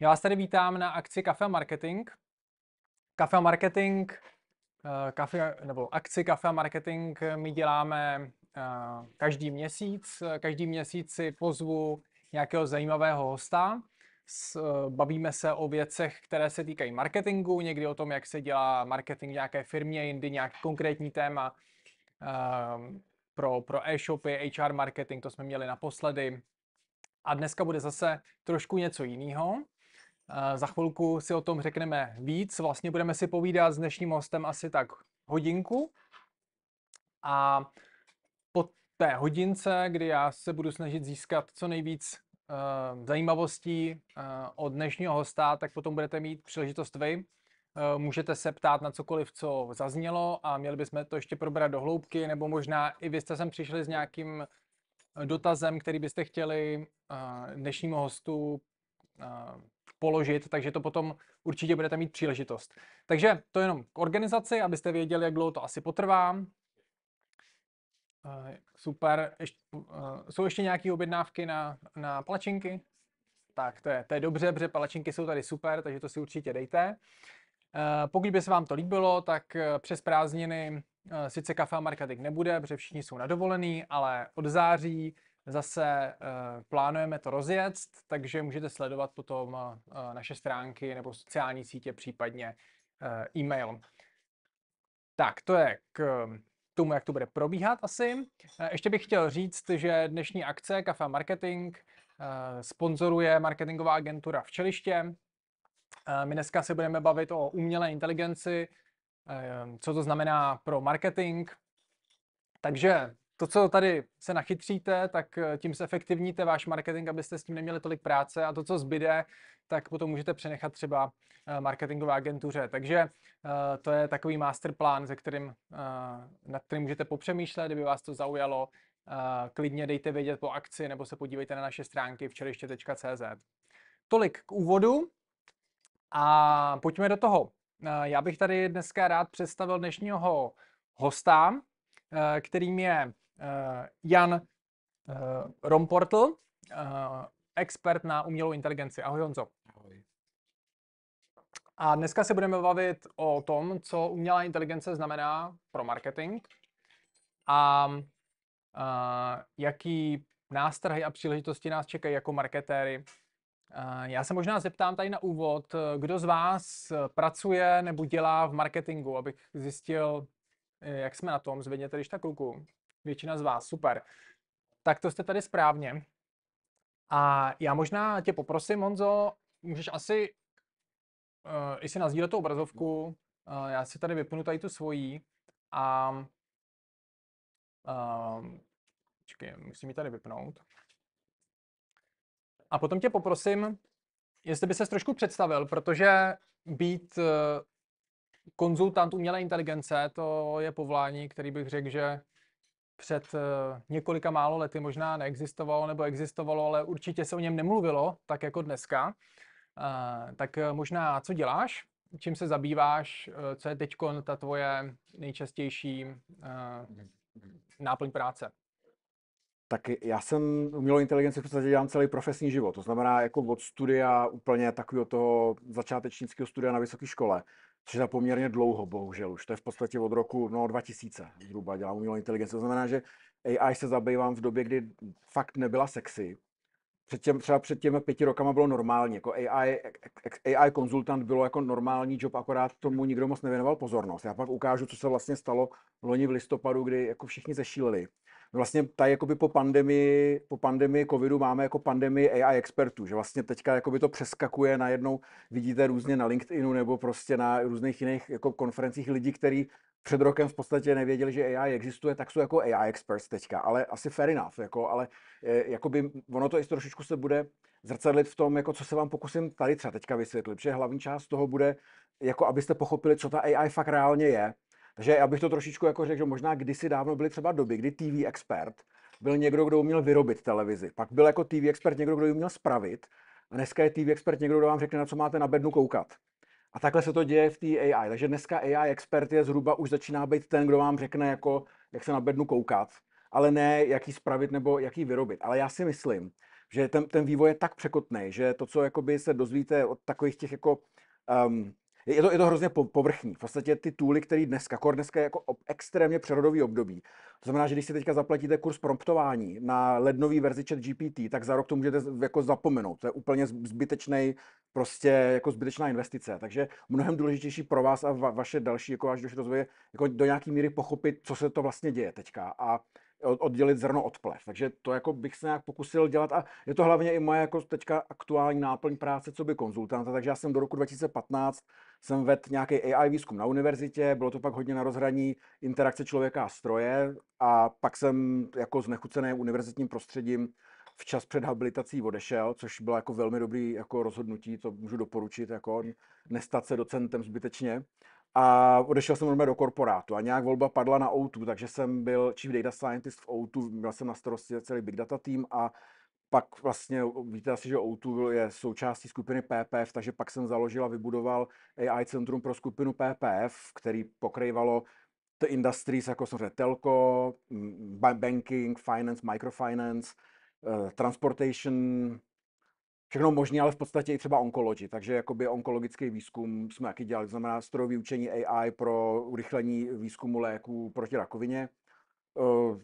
Já vás tady vítám na akci Kafe Marketing. Kafe Marketing, kafe, eh, nebo akci Kafe Marketing eh, my děláme eh, každý měsíc. Každý měsíc si pozvu nějakého zajímavého hosta. Bavíme se o věcech, které se týkají marketingu, někdy o tom, jak se dělá marketing v nějaké firmě, jindy nějaký konkrétní téma pro, pro e-shopy, HR marketing, to jsme měli naposledy. A dneska bude zase trošku něco jiného. Za chvilku si o tom řekneme víc. Vlastně budeme si povídat s dnešním hostem asi tak hodinku. A po té hodince, kdy já se budu snažit získat co nejvíc eh, zajímavostí eh, od dnešního hosta, tak potom budete mít příležitost vy. Eh, můžete se ptát na cokoliv, co zaznělo a měli bychom to ještě probrat do hloubky, nebo možná i vy jste sem přišli s nějakým dotazem, který byste chtěli dnešnímu hostu položit, takže to potom určitě budete mít příležitost. Takže to jenom k organizaci, abyste věděli, jak dlouho to asi potrvá. Eh, super. Eh, jsou ještě nějaké objednávky na, na palačinky? Tak to je, to je dobře, protože palačinky jsou tady super, takže to si určitě dejte. Eh, pokud by se vám to líbilo, tak přes prázdniny sice kafe a marketing nebude, protože všichni jsou na dovolený, ale od září Zase eh, plánujeme to rozjet, takže můžete sledovat potom eh, naše stránky nebo sociální sítě, případně eh, e-mail. Tak, to je k tomu, jak to bude probíhat asi. Ještě bych chtěl říct, že dnešní akce Kafa Marketing sponzoruje marketingová agentura Čeliště. My dneska se budeme bavit o umělé inteligenci, co to znamená pro marketing. Takže to, co tady se nachytříte, tak eh, tím se efektivníte váš marketing, abyste s tím neměli tolik práce a to, co zbyde, tak potom můžete přenechat třeba eh, marketingové agentuře. Takže eh, to je takový masterplán, ze kterým, nad kterým můžete popřemýšlet, kdyby vás to zaujalo. Klidně dejte vědět po akci nebo se podívejte na naše stránky včeliště.cz. Tolik k úvodu a pojďme do toho. Já bych tady dneska rád představil dnešního hosta, kterým je Eh, Jan eh, Romportl, eh, expert na umělou inteligenci. Ahoj Honzo. Ahoj. A dneska se budeme bavit o tom, co umělá inteligence znamená pro marketing a, uh, jaký nástrhy a příležitosti nás čekají jako marketéry. Já se možná zeptám tady na úvod, kdo z vás pracuje nebo dělá v marketingu, abych zjistil, jak jsme na tom, zvedněte když tak ruku. Většina z vás, super. Tak to jste tady správně. A já možná tě poprosím, Honzo, můžeš asi uh, i si nazdílet tu obrazovku. Uh, já si tady vypnu tady tu svojí a uh, eh, čekaj, musím ji tady vypnout. A potom tě poprosím, jestli by se trošku představil, protože být uh, konzultant umělé inteligence, to je povolání, který bych řekl, že před eh, několika málo lety možná neexistovalo nebo existovalo, ale určitě se o něm nemluvilo, tak jako dneska. Eh, tak eh, možná, co děláš? Čím se zabýváš? Co je teď ta tvoje nejčastější náplň práce? Tak já jsem umělou inteligenci v podstatě dělám celý profesní život. To znamená jako od studia úplně takového toho začátečnického studia na vysoké škole což je poměrně dlouho, bohužel už. To je v podstatě od roku no, 2000 zhruba dělám umělou inteligenci. To znamená, že AI se zabývám v době, kdy fakt nebyla sexy. Před těm, třeba před těmi pěti rokama bylo normální. Jako AI, AI konzultant bylo jako normální job, akorát tomu nikdo moc nevěnoval pozornost. Já pak ukážu, co se vlastně stalo loni v listopadu, kdy jako všichni zešílili vlastně tady jakoby po pandemii, po pandemii covidu máme jako pandemii AI expertů, že vlastně teďka jakoby to přeskakuje najednou, vidíte různě na LinkedInu nebo prostě na různých jiných jako konferencích lidí, kteří před rokem v podstatě nevěděli, že AI existuje, tak jsou jako AI experts teďka, ale asi fair enough, jako, ale jako jakoby ono to i trošičku se bude zrcadlit v tom, jako co se vám pokusím tady třeba teďka vysvětlit, že hlavní část toho bude, jako abyste pochopili, co ta AI fakt reálně je, takže já bych to trošičku jako řekl, že možná kdysi dávno byly třeba doby, kdy TV expert byl někdo, kdo uměl vyrobit televizi. Pak byl jako TV expert někdo, kdo ji uměl spravit. A dneska je TV expert někdo, kdo vám řekne, na co máte na bednu koukat. A takhle se to děje v té AI. Takže dneska AI expert je zhruba už začíná být ten, kdo vám řekne, jako, jak se na bednu koukat, ale ne jak ji spravit nebo jak ji vyrobit. Ale já si myslím, že ten, ten vývoj je tak překotný, že to, co se dozvíte od takových těch jako um, je to, je to hrozně po, povrchní. V podstatě ty tůly, které dneska, kor dneska je jako ob, extrémně přerodový období. To znamená, že když si teďka zaplatíte kurz promptování na lednový verzi chat GPT, tak za rok to můžete jako zapomenout. To je úplně zbytečný prostě jako zbytečná investice. Takže mnohem důležitější pro vás a va, vaše další jako až do rozvoje, jako do nějaké míry pochopit, co se to vlastně děje teďka. A oddělit zrno od plev. Takže to jako bych se nějak pokusil dělat a je to hlavně i moje jako teďka aktuální náplň práce co by konzultanta, takže já jsem do roku 2015 jsem vedl nějaký AI výzkum na univerzitě, bylo to pak hodně na rozhraní interakce člověka a stroje a pak jsem jako znechucený univerzitním prostředím včas před habilitací odešel, což bylo jako velmi dobrý jako rozhodnutí, to můžu doporučit, jako nestat se docentem zbytečně a odešel jsem do korporátu a nějak volba padla na Outu, takže jsem byl chief data scientist v Outu, měl jsem na starosti celý big data tým a pak vlastně, víte asi, že Outu je součástí skupiny PPF, takže pak jsem založil a vybudoval AI centrum pro skupinu PPF, který pokrývalo ty industries, jako samozřejmě telco, banking, finance, microfinance, eh, transportation, všechno možné, ale v podstatě i třeba onkologi. Takže jakoby onkologický výzkum jsme taky dělali, to znamená strojové učení AI pro urychlení výzkumu léků proti rakovině.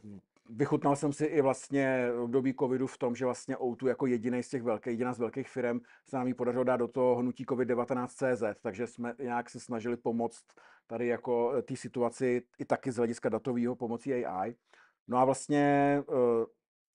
Ehm, vychutnal jsem si i vlastně období covidu v tom, že vlastně O2 jako jediný z těch velkých, jediná z velkých firm se nám ji podařilo dát do toho hnutí COVID-19 CZ, takže jsme nějak se snažili pomoct tady jako eh, té situaci i taky z hlediska datového pomocí AI. No a vlastně eh,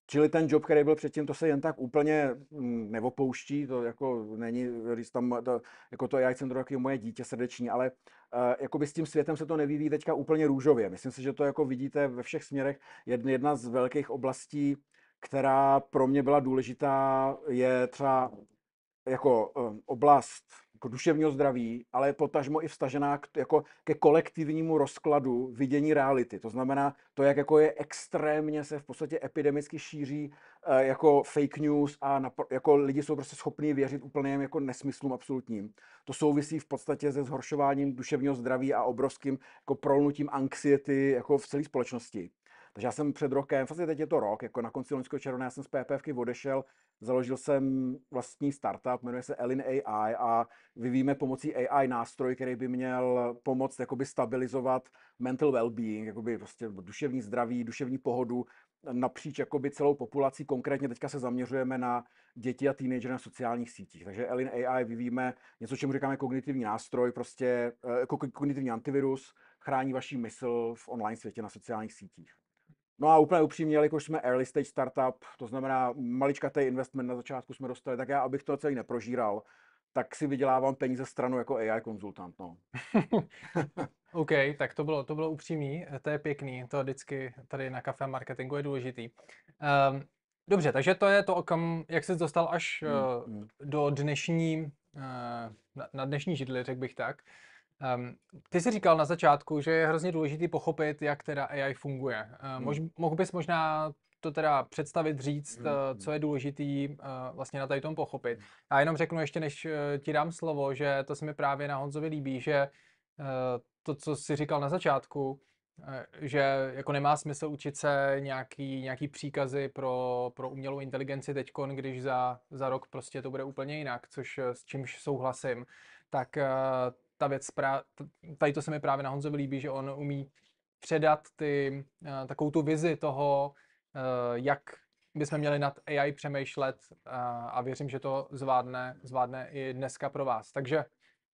Čili ten job, který byl předtím, to se jen tak úplně mm, neopouští, to jako není, když tam, to, jako to já jsem jako moje dítě srdeční, ale uh, eh, jako by s tím světem se to nevyvíjí teďka úplně růžově. Myslím si, že to jako vidíte ve všech směrech. Jedna z velkých oblastí, která pro mě byla důležitá, je třeba jako eh, oblast jako duševního zdraví, ale potažmo i vstažená k, jako ke kolektivnímu rozkladu vidění reality. To znamená, to, jak jako je extrémně se v podstatě epidemicky šíří eh, jako fake news a napr- jako lidi jsou prostě schopni věřit úplným jako nesmyslům absolutním. To souvisí v podstatě se zhoršováním duševního zdraví a obrovským jako prolnutím anxiety jako v celé společnosti. Takže já jsem před rokem, vlastně teď je to rok, jako na konci loňského června, já jsem z PPFky odešel Založil jsem vlastní startup, jmenuje se Elin AI a vyvíjíme pomocí AI nástroj, který by měl pomoct jakoby stabilizovat mental well-being, jakoby prostě duševní zdraví, duševní pohodu napříč jakoby celou populací. Konkrétně teďka se zaměřujeme na děti a teenagery na sociálních sítích. Takže Elin AI vyvíjíme něco, čemu říkáme kognitivní nástroj, prostě eh, kognitivní antivirus, chrání vaši mysl v online světě na sociálních sítích. No a úplně upřímně, jelikož jsme early stage startup, to znamená maličkatý investment na začátku jsme dostali, tak já, abych to celý neprožíral, tak si vydělávám peníze stranu jako AI konzultant. No. OK, tak to bylo, to bylo upřímný, to je pěkný, to vždycky tady na kafe marketingu je důležitý. Um, dobře, takže to je to, kam, jak jsi dostal až mm, mm. do dnešní, uh, na, na dnešní židli, řekl bych tak. Um, ty jsi říkal na začátku, že je hrozně důležité pochopit, jak teda AI funguje. Uh, mož, mohl bys možná to teda představit, říct, uh, co je důležité uh, eh, vlastně na tady tom pochopit. A jenom řeknu ještě, než uh, ti dám slovo, že to se mi právě na Honzovi líbí, že uh, to, co jsi říkal na začátku, že jako nemá smysl učit se nějaký, nějaký příkazy pro, pro umělou inteligenci teď, když za, za rok prostě to bude úplně jinak, což s čímž souhlasím, tak ta věc, tady to se mi právě na Honzovi líbí, že on umí předat ty, eh, takovou tu vizi toho, eh, jak bychom měli nad AI přemýšlet eh, a věřím, že to zvládne, zvládne i dneska pro vás. Takže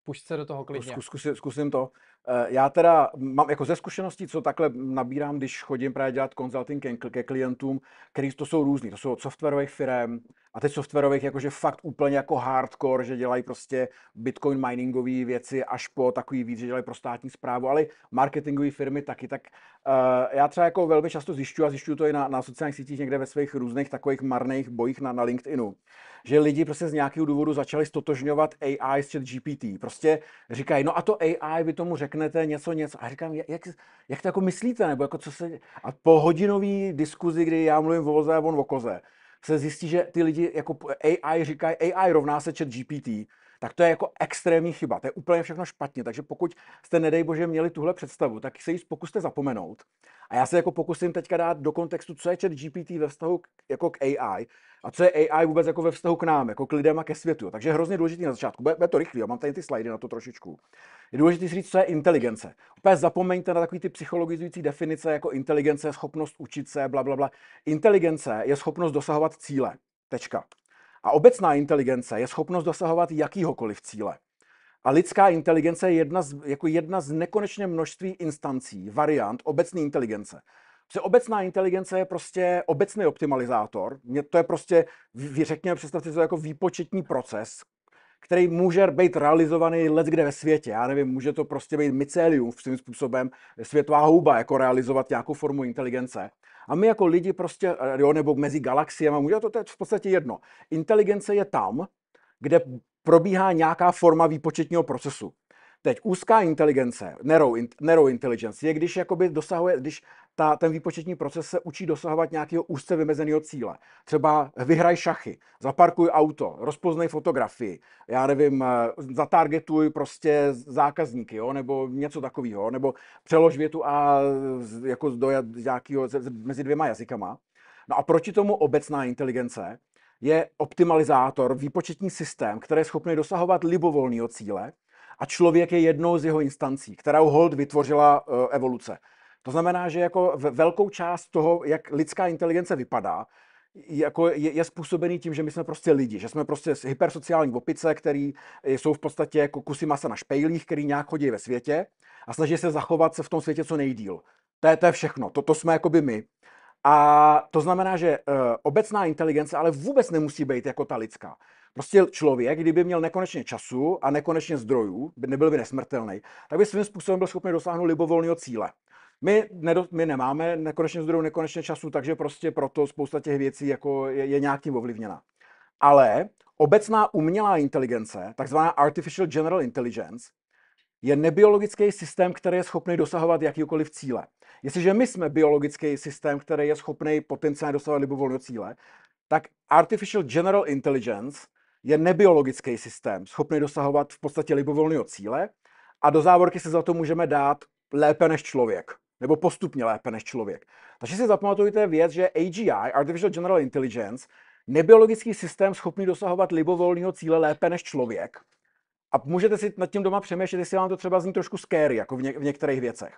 pušť se do toho klidně. Zkus, zkusím to. Eh, já teda mám jako ze zkušeností, co takhle nabírám, když chodím právě dělat consulting ke klientům, který to jsou různý. To jsou od softwarových firm a teď softwarových jakože fakt úplně jako hardcore, že dělají prostě bitcoin miningové věci až po takový víc, že dělají pro státní zprávu, ale marketingové firmy taky. Tak uh, já třeba jako velmi často zjišťuju a zjišťuju to i na, na sociálních sítích někde ve svých různých takových marných bojích na, na LinkedInu, že lidi prostě z nějakého důvodu začali stotožňovat AI s chat GPT. Prostě říkají, no a to AI by tomu řekl řeknete něco, něco. A říkám, jak, jak to jako myslíte, nebo jako co se... A po hodinové diskuzi, kdy já mluvím o voze a on o koze, se zjistí, že ty lidi jako AI říkají, AI rovná se chat GPT, tak to je jako extrémní chyba. To je úplně všechno špatně. Takže pokud jste, nedej bože, měli tuhle představu, tak se jí pokuste zapomenout. A já se jako pokusím teďka dát do kontextu, co je chat GPT ve vztahu k, jako k AI a co je AI vůbec jako ve vztahu k nám, jako k lidem a ke světu. Takže hrozně důležitý na začátku. Bude, bude to rychlý, já mám tady ty slidy na to trošičku. Je důležité říct, co je inteligence. Úplně zapomeňte na takový ty psychologizující definice jako inteligence, schopnost učit se, bla, bla, bla. Inteligence je schopnost dosahovat cíle. Tečka. A obecná inteligence je schopnost dosahovat jakýhokoliv cíle. A lidská inteligence je jedna z, jako jedna z nekonečně množství instancí, variant obecné inteligence. Protože obecná inteligence je prostě obecný optimalizátor. Mě to je prostě, vy řekněme, představte si to jako výpočetní proces, který může být realizovaný let kde ve světě. Já nevím, může to prostě být mycelium svým způsobem, světová houba, jako realizovat nějakou formu inteligence. A my jako lidi prostě, jo, nebo mezi galaxiemi, může to, to je v podstatě jedno. Inteligence je tam, kde probíhá nějaká forma výpočetního procesu. Teď úzká inteligence, narrow, narrow intelligence, je, když jakoby dosahuje, když ta, ten výpočetní proces se učí dosahovat nějakého úzce vymezeného cíle. Třeba vyhraj šachy, zaparkuj auto, rozpoznej fotografii, já nevím, eh, zatargetuj prostě zákazníky, jo, nebo něco takového, nebo přelož větu a jako z nějakého, mezi dvěma jazykama. No a proti tomu obecná inteligence je optimalizátor, výpočetní systém, který je schopný dosahovat libovolného cíle, a člověk je jednou z jeho instancí, kterou hold vytvořila eh, evoluce. To znamená, že jako velkou část toho, jak lidská inteligence vypadá, jako je, je způsobený tím, že my jsme prostě lidi, že jsme prostě hypersociální opice, který eh, jsou v podstatě jako kusy masa na špejlích, který nějak chodí ve světě a snaží se zachovat se v tom světě co nejdíl. To je, to je všechno, to, to jsme jako by my. A to znamená, že uh, obecná inteligence ale vůbec nemusí být jako ta lidská. Prostě člověk, kdyby měl nekonečně času a nekonečně zdrojů, by nebyl by nesmrtelný, tak by svým způsobem byl schopný dosáhnout libovolného cíle. My, nedo, my nemáme nekonečně zdrojů, nekonečně času, takže prostě proto spousta těch věcí jako je, je nějak tím ovlivněna. Ale obecná umělá inteligence, takzvaná Artificial General Intelligence, je nebiologický systém, který je schopný dosahovat jakýkoliv cíle. Jestliže my jsme biologický systém, který je schopný potenciálně dosahovat libovolného cíle, tak Artificial General Intelligence je nebiologický systém, schopný dosahovat v podstatě libovolného cíle a do závorky se za to můžeme dát lépe než člověk, nebo postupně lépe než člověk. Takže si zapamatujte věc, že AGI, Artificial General Intelligence, nebiologický systém schopný dosahovat libovolného cíle lépe než člověk. A můžete si nad tím doma přemýšlet, jestli vám to třeba zní trošku scary, jako v, něk- v některých věcech.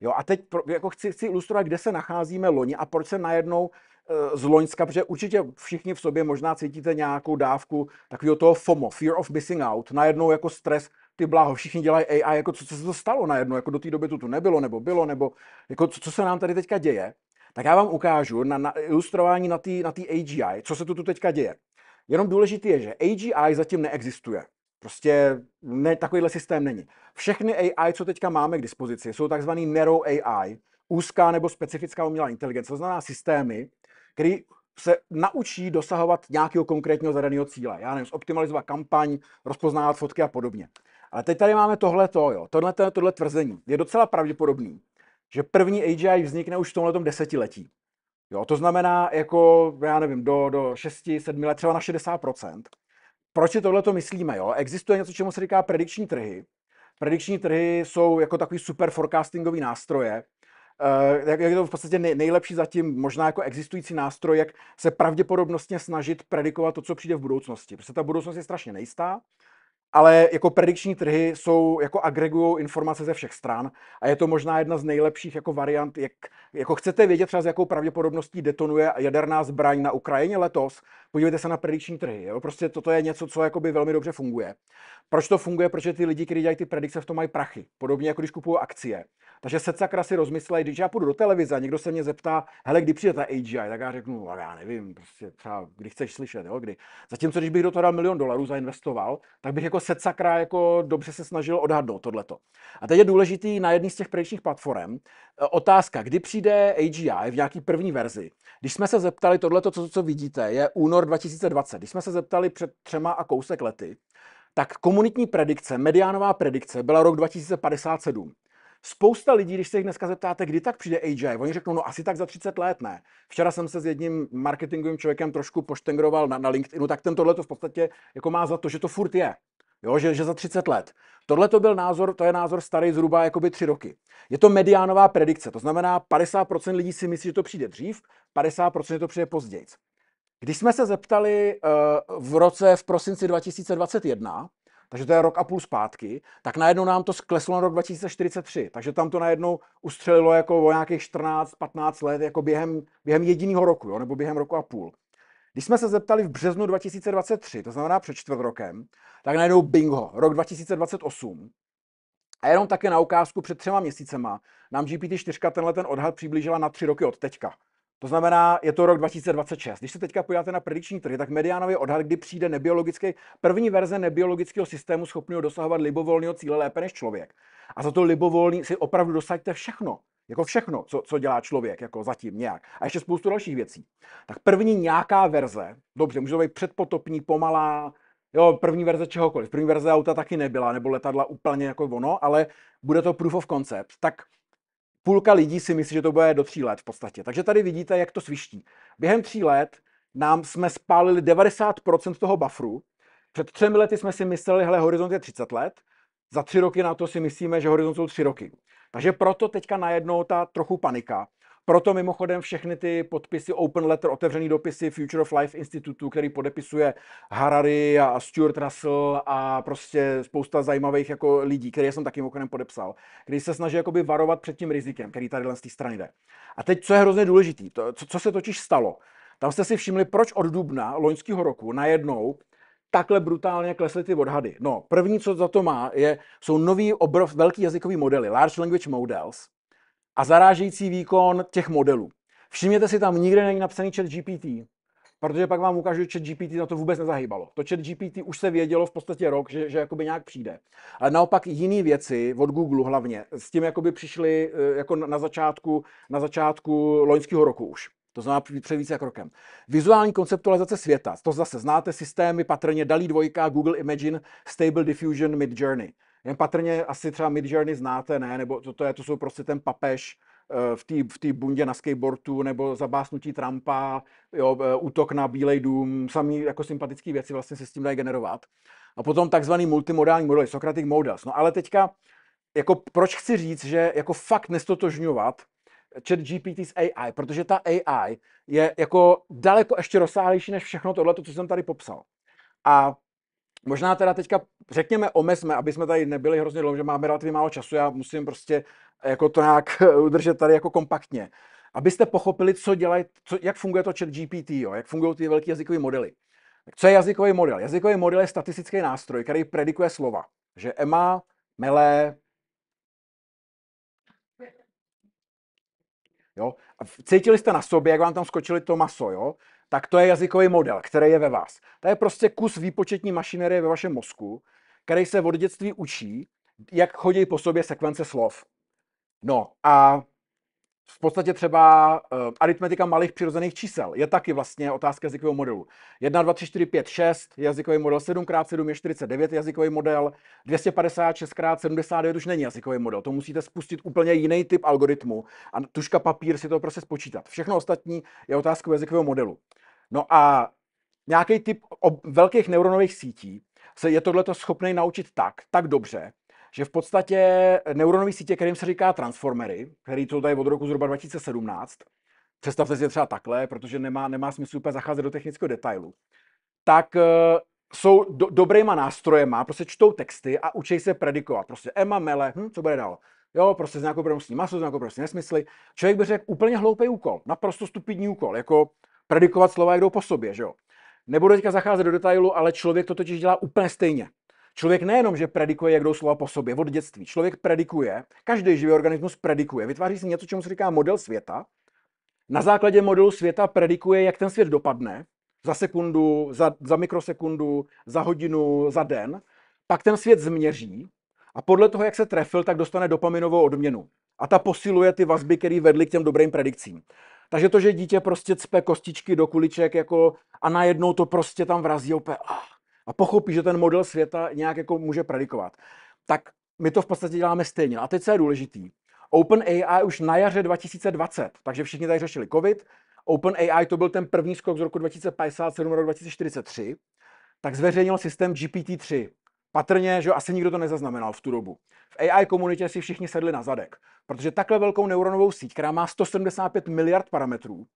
Jo, a teď pro, jako chci, chci ilustrovat, kde se nacházíme loni a proč se najednou z Loňska, protože určitě všichni v sobě možná cítíte nějakou dávku takového toho FOMO, fear of missing out, najednou jako stres, ty bláho, všichni dělají AI, jako co, co se to stalo najednou, jako do té doby to tu nebylo, nebo bylo, nebo jako co, co se nám tady teďka děje. Tak já vám ukážu na, na ilustrování na té na AGI, co se tu, tu teďka děje. Jenom důležité je, že AGI zatím neexistuje. Prostě ne, takovýhle systém není. Všechny AI, co teďka máme k dispozici, jsou takzvaný narrow AI, úzká nebo specifická umělá inteligence, to znamená systémy, který se naučí dosahovat nějakého konkrétního zadaného cíle. Já nevím, zoptimalizovat kampaň, rozpoznávat fotky a podobně. Ale teď tady máme tohle jo, tohle tohle tvrzení. Je docela pravděpodobný, že první AGI vznikne už v tomhle desetiletí. Jo, to znamená, jako, já nevím, do, do 6, 7 let, třeba na 60%. Proč tohle to myslíme? Jo? Existuje něco, čemu se říká predikční trhy. Predikční trhy jsou jako takový super forecastingový nástroje, Eh, jak je to v podstatě nejlepší zatím možná jako existující nástroj, jak se pravděpodobnostně snažit predikovat to, co přijde v budoucnosti. Protože ta budoucnost je strašně nejistá ale jako predikční trhy jsou, jako agregují informace ze všech stran a je to možná jedna z nejlepších jako variant, jak, jako chcete vědět třeba s jakou pravděpodobností detonuje jaderná zbraň na Ukrajině letos, podívejte se na predikční trhy. Jo? Prostě toto je něco, co jakoby velmi dobře funguje. Proč to funguje? Protože ty lidi, kteří dělají ty predikce, v tom mají prachy. Podobně jako když kupují akcie. Takže se sakra si rozmyslej, když já půjdu do televize a někdo se mě zeptá, hele, kdy přijde ta AGI, tak já řeknu, ale no, já nevím, prostě třeba kdy chceš slyšet, jo, kdy. Zatímco, když bych do toho dal milion dolarů, zainvestoval, tak bych jako se sakra jako dobře se snažil odhadnout tohleto. A teď je důležitý na jedné z těch predikčních platform e, otázka, kdy přijde AGI v nějaký první verzi. Když jsme se zeptali tohleto, co, co vidíte, je únor 2020. Když jsme se zeptali před třema a kousek lety, tak komunitní predikce, mediánová predikce byla rok 2057. Spousta lidí, když se jich dneska zeptáte, kdy tak přijde AGI, oni řeknou, no asi tak za 30 let ne. Včera jsem se s jedním marketingovým člověkem trošku poštengroval na, na LinkedInu, tak ten tohle to v podstatě jako má za to, že to furt je. Jo, že, že za 30 let. Tohle to byl názor, to je názor starý zhruba jakoby tři roky. Je to mediánová predikce, to znamená 50% lidí si myslí, že to přijde dřív, 50% to přijde později. Když jsme se zeptali eh, v roce v prosinci 2021, takže to je rok a půl zpátky, tak najednou nám to skleslo na rok 2043, takže tam to najednou ustřelilo jako o nějakých 14-15 let, jako během, během jediného roku, jo, nebo během roku a půl. Když jsme se zeptali v březnu 2023, to znamená před čtvrt rokem, tak najednou bingo, rok 2028. A jenom také na ukázku před třema měsícema nám GPT-4 tenhle ten odhad přiblížila na tři roky od teďka. To znamená, je to rok 2026. Když se teďka podíváte na prediční trhy, tak mediánový odhad, kdy přijde nebiologický, první verze nebiologického systému schopného dosahovat libovolného cíle lépe než člověk. A za to libovolný si opravdu dosaďte všechno. Jako všechno, co, co dělá člověk, jako zatím nějak. A ještě spoustu dalších věcí. Tak první nějaká verze, dobře, může to být předpotopní, pomalá, jo, první verze čehokoliv. První verze auta taky nebyla, nebo letadla úplně jako ono, ale bude to proof of concept. Tak půlka lidí si myslí, že to bude do tří let v podstatě. Takže tady vidíte, jak to sviští. Během tří let nám jsme spálili 90% toho bufferu. Před třemi lety jsme si mysleli, hele, horizont je 30 let, za tři roky na to si myslíme, že horizont jsou tři roky. Takže proto teďka najednou ta trochu panika. Proto mimochodem všechny ty podpisy Open Letter, otevřený dopisy Future of Life Institutu, který podepisuje Harari a Stuart Russell a prostě spousta zajímavých jako lidí, které jsem taky mimochodem podepsal, který se snaží jakoby varovat před tím rizikem, který tady z té strany jde. A teď, co je hrozně důležité, co, co se totiž stalo. Tam jste si všimli, proč od dubna loňského roku najednou takhle brutálně klesly ty odhady. No, první, co za to má, je, jsou nový obrov, velký jazykový modely, large language models a zarážející výkon těch modelů. Všimněte si, tam nikde není napsaný chat GPT, protože pak vám ukážu, že chat GPT na to vůbec nezahýbalo. To chat GPT už se vědělo v podstatě rok, že, že jakoby nějak přijde. Ale naopak jiné věci od Google hlavně, s tím jakoby přišli eh, jako na začátku, na začátku loňského roku už. To znamená před více jak rokem. Vizuální konceptualizace světa. To zase znáte systémy, patrně Dalí dvojka, Google Imagine, Stable Diffusion, Mid Journey. Jen patrně asi třeba Mid Journey znáte, ne? Nebo to, to, je, to jsou prostě ten papež, eh, v té v tý bundě na skateboardu, nebo zabásnutí Trumpa, jo, eh, útok na Bílej dům, samý jako sympatické věci vlastně se s tím dají generovat. A potom takzvaný multimodální model, Socratic models. No ale teďka, jako proč chci říct, že jako fakt nestotožňovat chat GPT s AI, protože ta AI je jako daleko ještě rozsáhlejší než všechno tohle, co jsem tady popsal. A možná teda teďka řekněme, omezme, aby jsme tady nebyli hrozně dlouho, že máme relativně málo času, já musím prostě eh, jako to nějak udržet tady jako kompaktně. Abyste pochopili, co dělají, co, jak funguje to chat GPT, jo, jak fungují ty velké jazykové modely. Tak co je jazykový model? Jazykový model je statistický nástroj, který predikuje slova. Že Emma, Melé, Jo? A cítili jste na sobě, jak vám tam skočili to maso, jo? tak to je jazykový model, který je ve vás. To je prostě kus výpočetní mašinerie ve vašem mozku, který se od dětství učí, jak chodí po sobě sekvence slov. No a v podstatě třeba uh, aritmetika malých přirozených čísel je taky vlastně otázka jazykového modelu. 1, 2, 3, 4, 5, 6 je jazykový model, 7x7 je 49 je jazykový model, 256x79 už není jazykový model. To musíte spustit úplně jiný typ algoritmu a tuška papír si to prostě spočítat. Všechno ostatní je otázkou jazykového modelu. No a nějaký typ velkých neuronových sítí se je tohleto schopný naučit tak, tak dobře, že v podstatě neuronové sítě, kterým se říká transformery, který to tady od roku zhruba 2017, představte si je třeba takhle, protože nemá, nemá smysl úplně zacházet do technického detailu, tak eh, jsou do, dobrýma nástrojema, prostě čtou texty a učí se predikovat. Prostě Emma Mele, hm, co bude dál? Jo, prostě s nějakou pravnostní masou, s nějakou prostě nesmysly. Člověk by řekl úplně hloupý úkol, naprosto stupidní úkol, jako predikovat slova, jak jdou po sobě, že jo. Nebudu teďka zacházet do detailu, ale člověk to totiž dělá úplně stejně. Člověk nejenom, že predikuje, jak jdou slova po sobě od dětství, člověk predikuje, každý živý organismus predikuje, vytváří si něco, čemu se říká model světa. Na základě modelu světa predikuje, jak ten svět dopadne za sekundu, za, za mikrosekundu, za hodinu, za den. Pak ten svět změří a podle toho, jak se trefil, tak dostane dopaminovou odměnu. A ta posiluje ty vazby, které vedly k těm dobrým predikcím. Takže to, že dítě prostě cpe kostičky do kuliček jako a najednou to prostě tam vrazí opět. Ah, a pochopí, že ten model světa nějak jako může predikovat, tak my to v podstatě děláme stejně. A teď co je důležitý. OpenAI už na jaře 2020, takže všichni tady řešili COVID, OpenAI to byl ten první skok z roku 2057 do 2043, tak zveřejnil systém GPT-3. Patrně, že asi nikdo to nezaznamenal v tu dobu. V AI komunitě si všichni sedli na zadek, protože takhle velkou neuronovou síť, která má 175 miliard parametrů,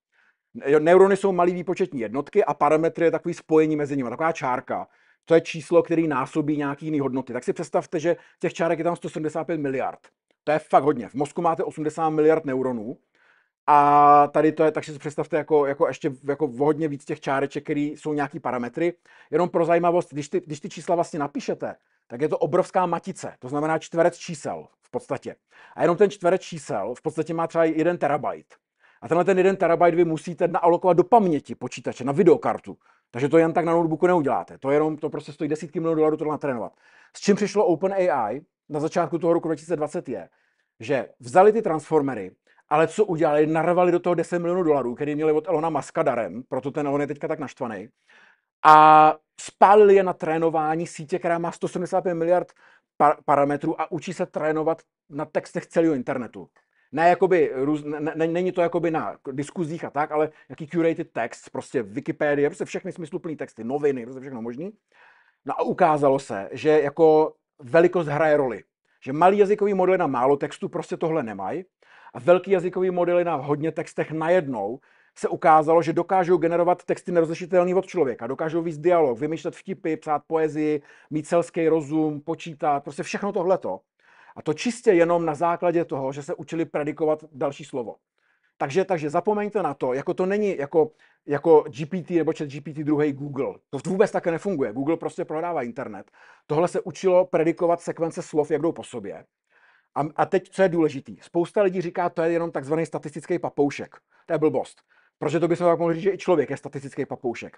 Neurony jsou malý výpočetní jednotky a parametry je takový spojení mezi nimi, taková čárka. To je číslo, který násobí nějaký jiný hodnoty. Tak si představte, že těch čárek je tam 175 miliard. To je fakt hodně. V mozku máte 80 miliard neuronů a tady to je, tak si představte jako, jako ještě jako hodně víc těch čáreček, které jsou nějaký parametry. Jenom pro zajímavost, když ty, když ty čísla vlastně napíšete, tak je to obrovská matice, to znamená čtverec čísel v podstatě. A jenom ten čtverec čísel v podstatě má třeba jeden terabajt. A tenhle ten jeden terabajt vy musíte naalokovat do paměti počítače, na videokartu. Takže to jen tak na notebooku neuděláte. To jenom to prostě stojí desítky milionů dolarů to natrénovat. S čím přišlo OpenAI na začátku toho roku 2020 je, že vzali ty transformery, ale co udělali, narvali do toho 10 milionů dolarů, který měli od Elona Muska darem, proto ten Elon je teďka tak naštvaný, a spálili je na trénování sítě, která má 175 miliard par- parametrů a učí se trénovat na textech celého internetu. Ne, jakoby, růz, ne, ne, není to jakoby na diskuzích a tak, ale jaký curated text, prostě Wikipedie, prostě všechny smysluplné texty, noviny, prostě všechno možný. No a ukázalo se, že jako velikost hraje roli. Že malý jazykový modely na málo textu prostě tohle nemají a velký jazykový modely na hodně textech najednou se ukázalo, že dokážou generovat texty nerozlišitelné od člověka, dokážou víc dialog, vymýšlet vtipy, psát poezii, mít selský rozum, počítat, prostě všechno tohleto. A to čistě jenom na základě toho, že se učili predikovat další slovo. Takže, takže zapomeňte na to, jako to není jako, jako GPT nebo chat GPT druhý Google. To vůbec také nefunguje. Google prostě prodává internet. Tohle se učilo predikovat sekvence slov, jak jdou po sobě. A, a teď, co je důležitý? Spousta lidí říká, to je jenom takzvaný statistický papoušek. To je blbost. Protože to by se tak mohli říct, že i člověk je statistický papoušek.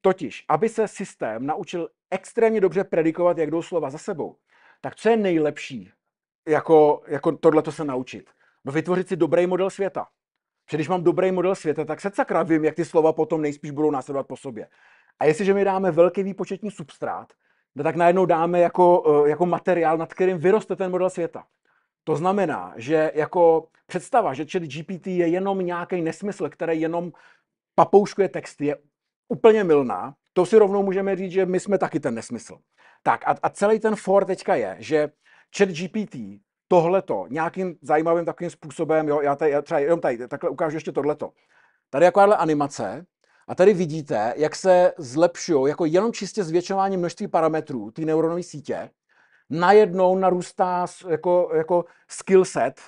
Totiž, aby se systém naučil extrémně dobře predikovat, jak jdou slova za sebou, tak co je nejlepší jako, jako tohleto se naučit? No vytvořit si dobrý model světa. Že když mám dobrý model světa, tak se sakra vím, jak ty slova potom nejspíš budou následovat po sobě. A jestliže mi dáme velký výpočetní substrát, no tak najednou dáme jako, eh, jako materiál, nad kterým vyroste ten model světa. To znamená, že jako představa, že chat GPT je jenom nějaký nesmysl, který jenom papouškuje texty, je úplně milná. To si rovnou můžeme říct, že my jsme taky ten nesmysl. Tak a, a celý ten for teďka je, že chat GPT tohleto nějakým zajímavým takovým způsobem, jo, já, tady, já třeba jenom tady, takhle ukážu ještě tohleto. Tady jakáhle animace a tady vidíte, jak se zlepšují, jako jenom čistě zvětšování množství parametrů té neuronové sítě, najednou narůstá jako, jako skill set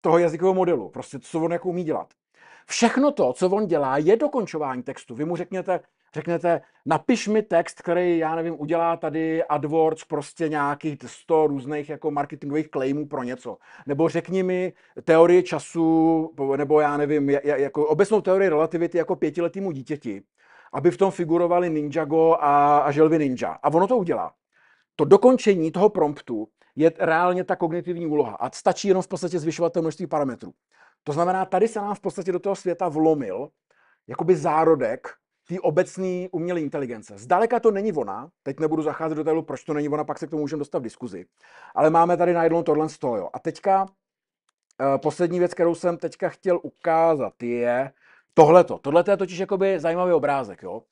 toho jazykového modelu, prostě co on jako umí dělat. Všechno to, co on dělá, je dokončování textu. Vy mu řekněte, řeknete, napiš mi text, který, já nevím, udělá tady AdWords prostě nějakých 100 různých jako marketingových claimů pro něco. Nebo řekni mi teorie času, nebo já nevím, jako obecnou teorii relativity jako pětiletýmu dítěti, aby v tom figurovali Ninjago a, a želvy Ninja. A ono to udělá. To dokončení toho promptu je reálně ta kognitivní úloha a stačí jenom v podstatě zvyšovat to množství parametrů. To znamená, tady se nám v podstatě do toho světa vlomil jakoby zárodek té obecné umělé inteligence. Zdaleka to není ona, teď nebudu zacházet do detailu, proč to není ona, pak se k tomu můžeme dostat v diskuzi, ale máme tady najednou tohle z toho. A teďka eh, poslední věc, kterou jsem teďka chtěl ukázat, je tohleto. Tohle je totiž jakoby zajímavý obrázek. Jo.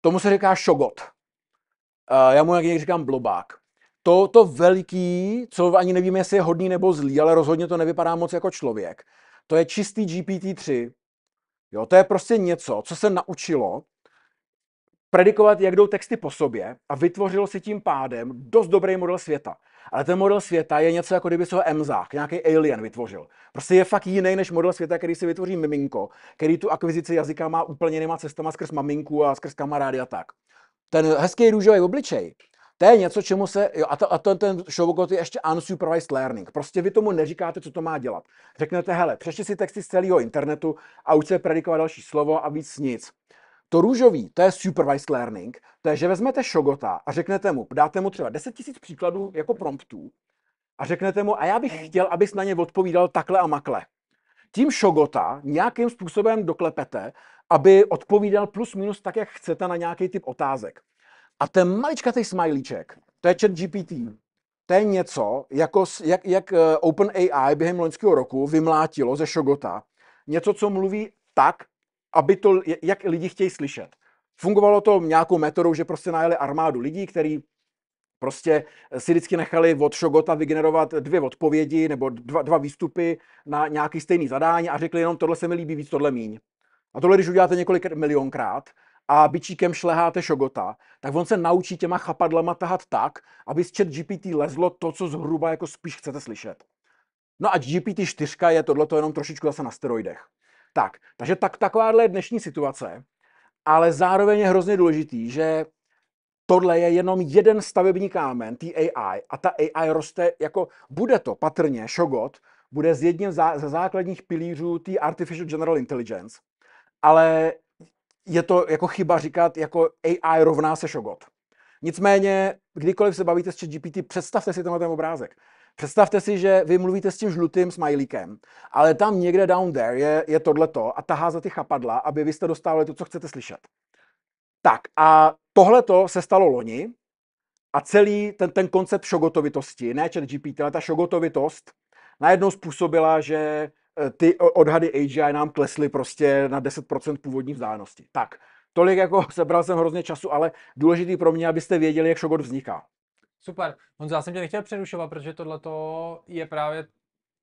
Tomu se říká šogot. Eh, já mu jak někdy říkám blobák. To, to veliký, co ani nevíme, jestli je hodný nebo zlý, ale rozhodně to nevypadá moc jako člověk, to je čistý GPT-3, Jo, to je prostě něco, co se naučilo predikovat, jak jdou texty po sobě a vytvořilo si tím pádem dost dobrý model světa. Ale ten model světa je něco, jako kdyby se ho Emzák, nějaký alien vytvořil. Prostě je fakt jiný než model světa, který si vytvoří miminko, který tu akvizici jazyka má úplně jinýma cestama skrz maminku a skrz kamarády a tak. Ten hezký růžový obličej to je něco, čemu se, jo, a, to, a to, ten showgot je ještě unsupervised learning. Prostě vy tomu neříkáte, co to má dělat. Řeknete, hele, přečti si texty z celého internetu a už se predikovat další slovo a víc nic. To růžový, to je supervised learning, to je, že vezmete šogota a řeknete mu, dáte mu třeba 10 000 příkladů jako promptů a řeknete mu, a já bych chtěl, abys na ně odpovídal takhle a makle. Tím šogota nějakým způsobem doklepete, aby odpovídal plus minus tak, jak chcete na nějaký typ otázek. A ten maličkatý smajlíček, to je chat GPT. To je něco, jako, jak, jak eh, OpenAI během loňského roku vymlátilo ze Šogota. Něco, co mluví tak, aby to, jak lidi chtějí slyšet. Fungovalo to nějakou metodou, že prostě najeli armádu lidí, který Prostě eh, si vždycky nechali od Šogota vygenerovat dvě odpovědi nebo dva, dva výstupy na nějaký stejný zadání a řekli jenom tohle se mi líbí víc, tohle míň. A tohle, když uděláte několik milionkrát, a bičíkem šleháte šogota, tak on se naučí těma chapadlama tahat tak, aby z chat GPT lezlo to, co zhruba jako spíš chcete slyšet. No a GPT-4 je tohleto jenom trošičku zase na steroidech. Tak, takže tak, takováhle je dnešní situace, ale zároveň je hrozně důležitý, že tohle je jenom jeden stavební kámen, tý AI, a ta AI roste, jako bude to patrně, šogot, bude z jedním ze základních pilířů té Artificial General Intelligence, ale je to jako chyba říkat, jako AI rovná se šogot. Nicméně, kdykoliv se bavíte s ChatGPT, představte si tenhle ten obrázek. Představte si, že vy mluvíte s tím žlutým smajlíkem, ale tam někde down there je, je tohleto a tahá za ty chapadla, aby vy jste dostávali to, co chcete slyšet. Tak a tohleto se stalo loni a celý ten, ten koncept šogotovitosti, ne chat GPT, ale ta šogotovitost najednou způsobila, že Eh, ty odhady AGI nám klesly prostě na 10% původní vzdálenosti. Tak, tolik jako sebral jsem hrozně času, ale důležitý pro mě, abyste věděli, jak Shogot vzniká. Super. Honzo, já jsem tě nechtěl přerušovat, protože tohle je právě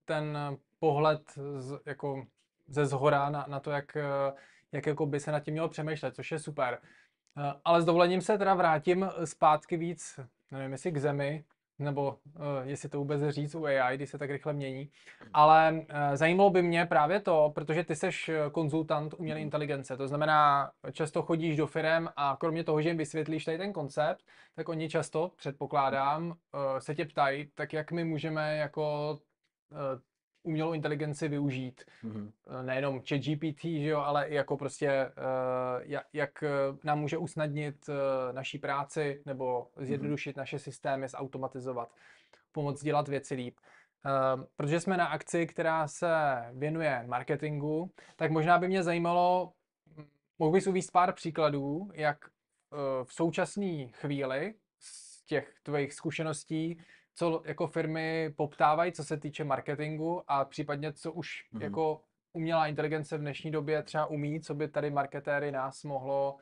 ten pohled z, jako ze zhora na, na to, jak, eh, jak jako by se nad tím mělo přemýšlet, což je super. Eh, ale s dovolením se teda vrátím zpátky víc, nevím jestli k zemi, nebo eh, jestli to vůbec říct u AI, když se tak rychle mění. Mhm. Ale eh, zajímalo by mě právě to, protože ty seš eh, konzultant umělé mhm. inteligence, to znamená, často chodíš do firm a kromě toho, že jim vysvětlíš tady ten koncept, tak oni často, předpokládám, se tě ptají, tak jak my můžeme jako umělou inteligenci využít. Mm-hmm. Eh, nejenom chat GPT, že jo, ale i jako prostě, eh, jak eh, nám může usnadnit naší práci nebo mm-hmm. zjednodušit mm-hmm. naše systémy, zautomatizovat, pomoct dělat věci líp. protože jsme na akci, která se věnuje marketingu, tak možná by mě zajímalo, mohl bys uvíct pár příkladů, jak v současné chvíli z těch tvojich zkušeností co jako firmy poptávají, co se týče marketingu a případně co už mm-hmm. jako umělá inteligence v dnešní době třeba umí, co by tady marketéry nás mohlo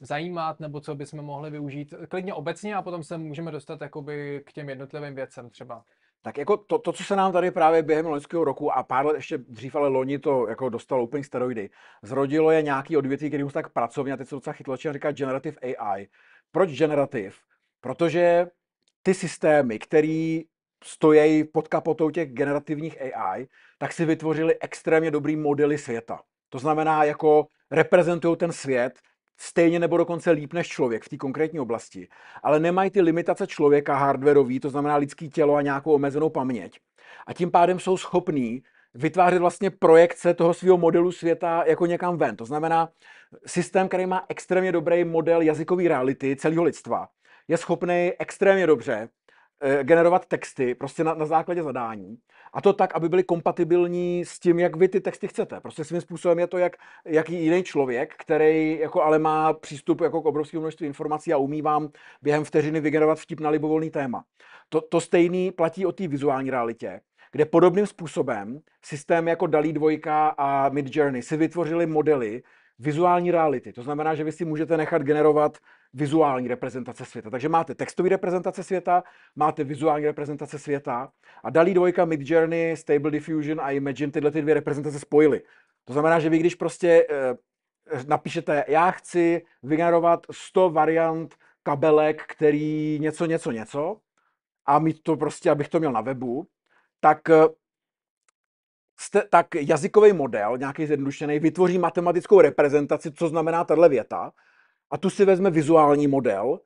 zajímat, nebo co bychom mohli využít, klidně obecně a potom se můžeme dostat jakoby k těm jednotlivým věcem třeba. Tak jako to, to, co se nám tady právě během loňského roku a pár let ještě dřív, ale loni to jako dostalo úplně steroidy, zrodilo je nějaký odvětví, který už tak pracovně, a teď se docela chytlo, říká generative AI. Proč generativ? Protože ty systémy, které stojí pod kapotou těch generativních AI, tak si vytvořili extrémně dobrý modely světa. To znamená, jako reprezentují ten svět stejně nebo dokonce líp než člověk v té konkrétní oblasti, ale nemají ty limitace člověka hardwareový, to znamená lidský tělo a nějakou omezenou paměť. A tím pádem jsou schopní vytvářet vlastně projekce toho svého modelu světa jako někam ven. To znamená systém, který má extrémně dobrý model jazykové reality celého lidstva, je schopný extrémně dobře eh, generovat texty prostě na, na základě zadání. A to tak, aby byly kompatibilní s tím, jak vy ty texty chcete. Prostě svým způsobem je to, jak, jaký jiný člověk, který jako ale má přístup jako k obrovskému množství informací a umí vám během vteřiny vygenerovat vtip na libovolný téma. To, to stejný platí o té vizuální realitě, kde podobným způsobem systém jako Dalí 2 a Midjourney si vytvořili modely vizuální reality. To znamená, že vy si můžete nechat generovat vizuální reprezentace světa. Takže máte textový reprezentace světa, máte vizuální reprezentace světa a Dalí dvojka, Journey, Stable Diffusion a Imagine tyhle ty dvě reprezentace spojily. To znamená, že vy když prostě eh, napíšete, já chci vygenerovat 100 variant kabelek, který něco, něco, něco a mít to prostě, abych to měl na webu, tak eh, tak jazykový model, nějaký zjednodušený, vytvoří matematickou reprezentaci, co znamená tahle věta, a tu si vezme vizuální model,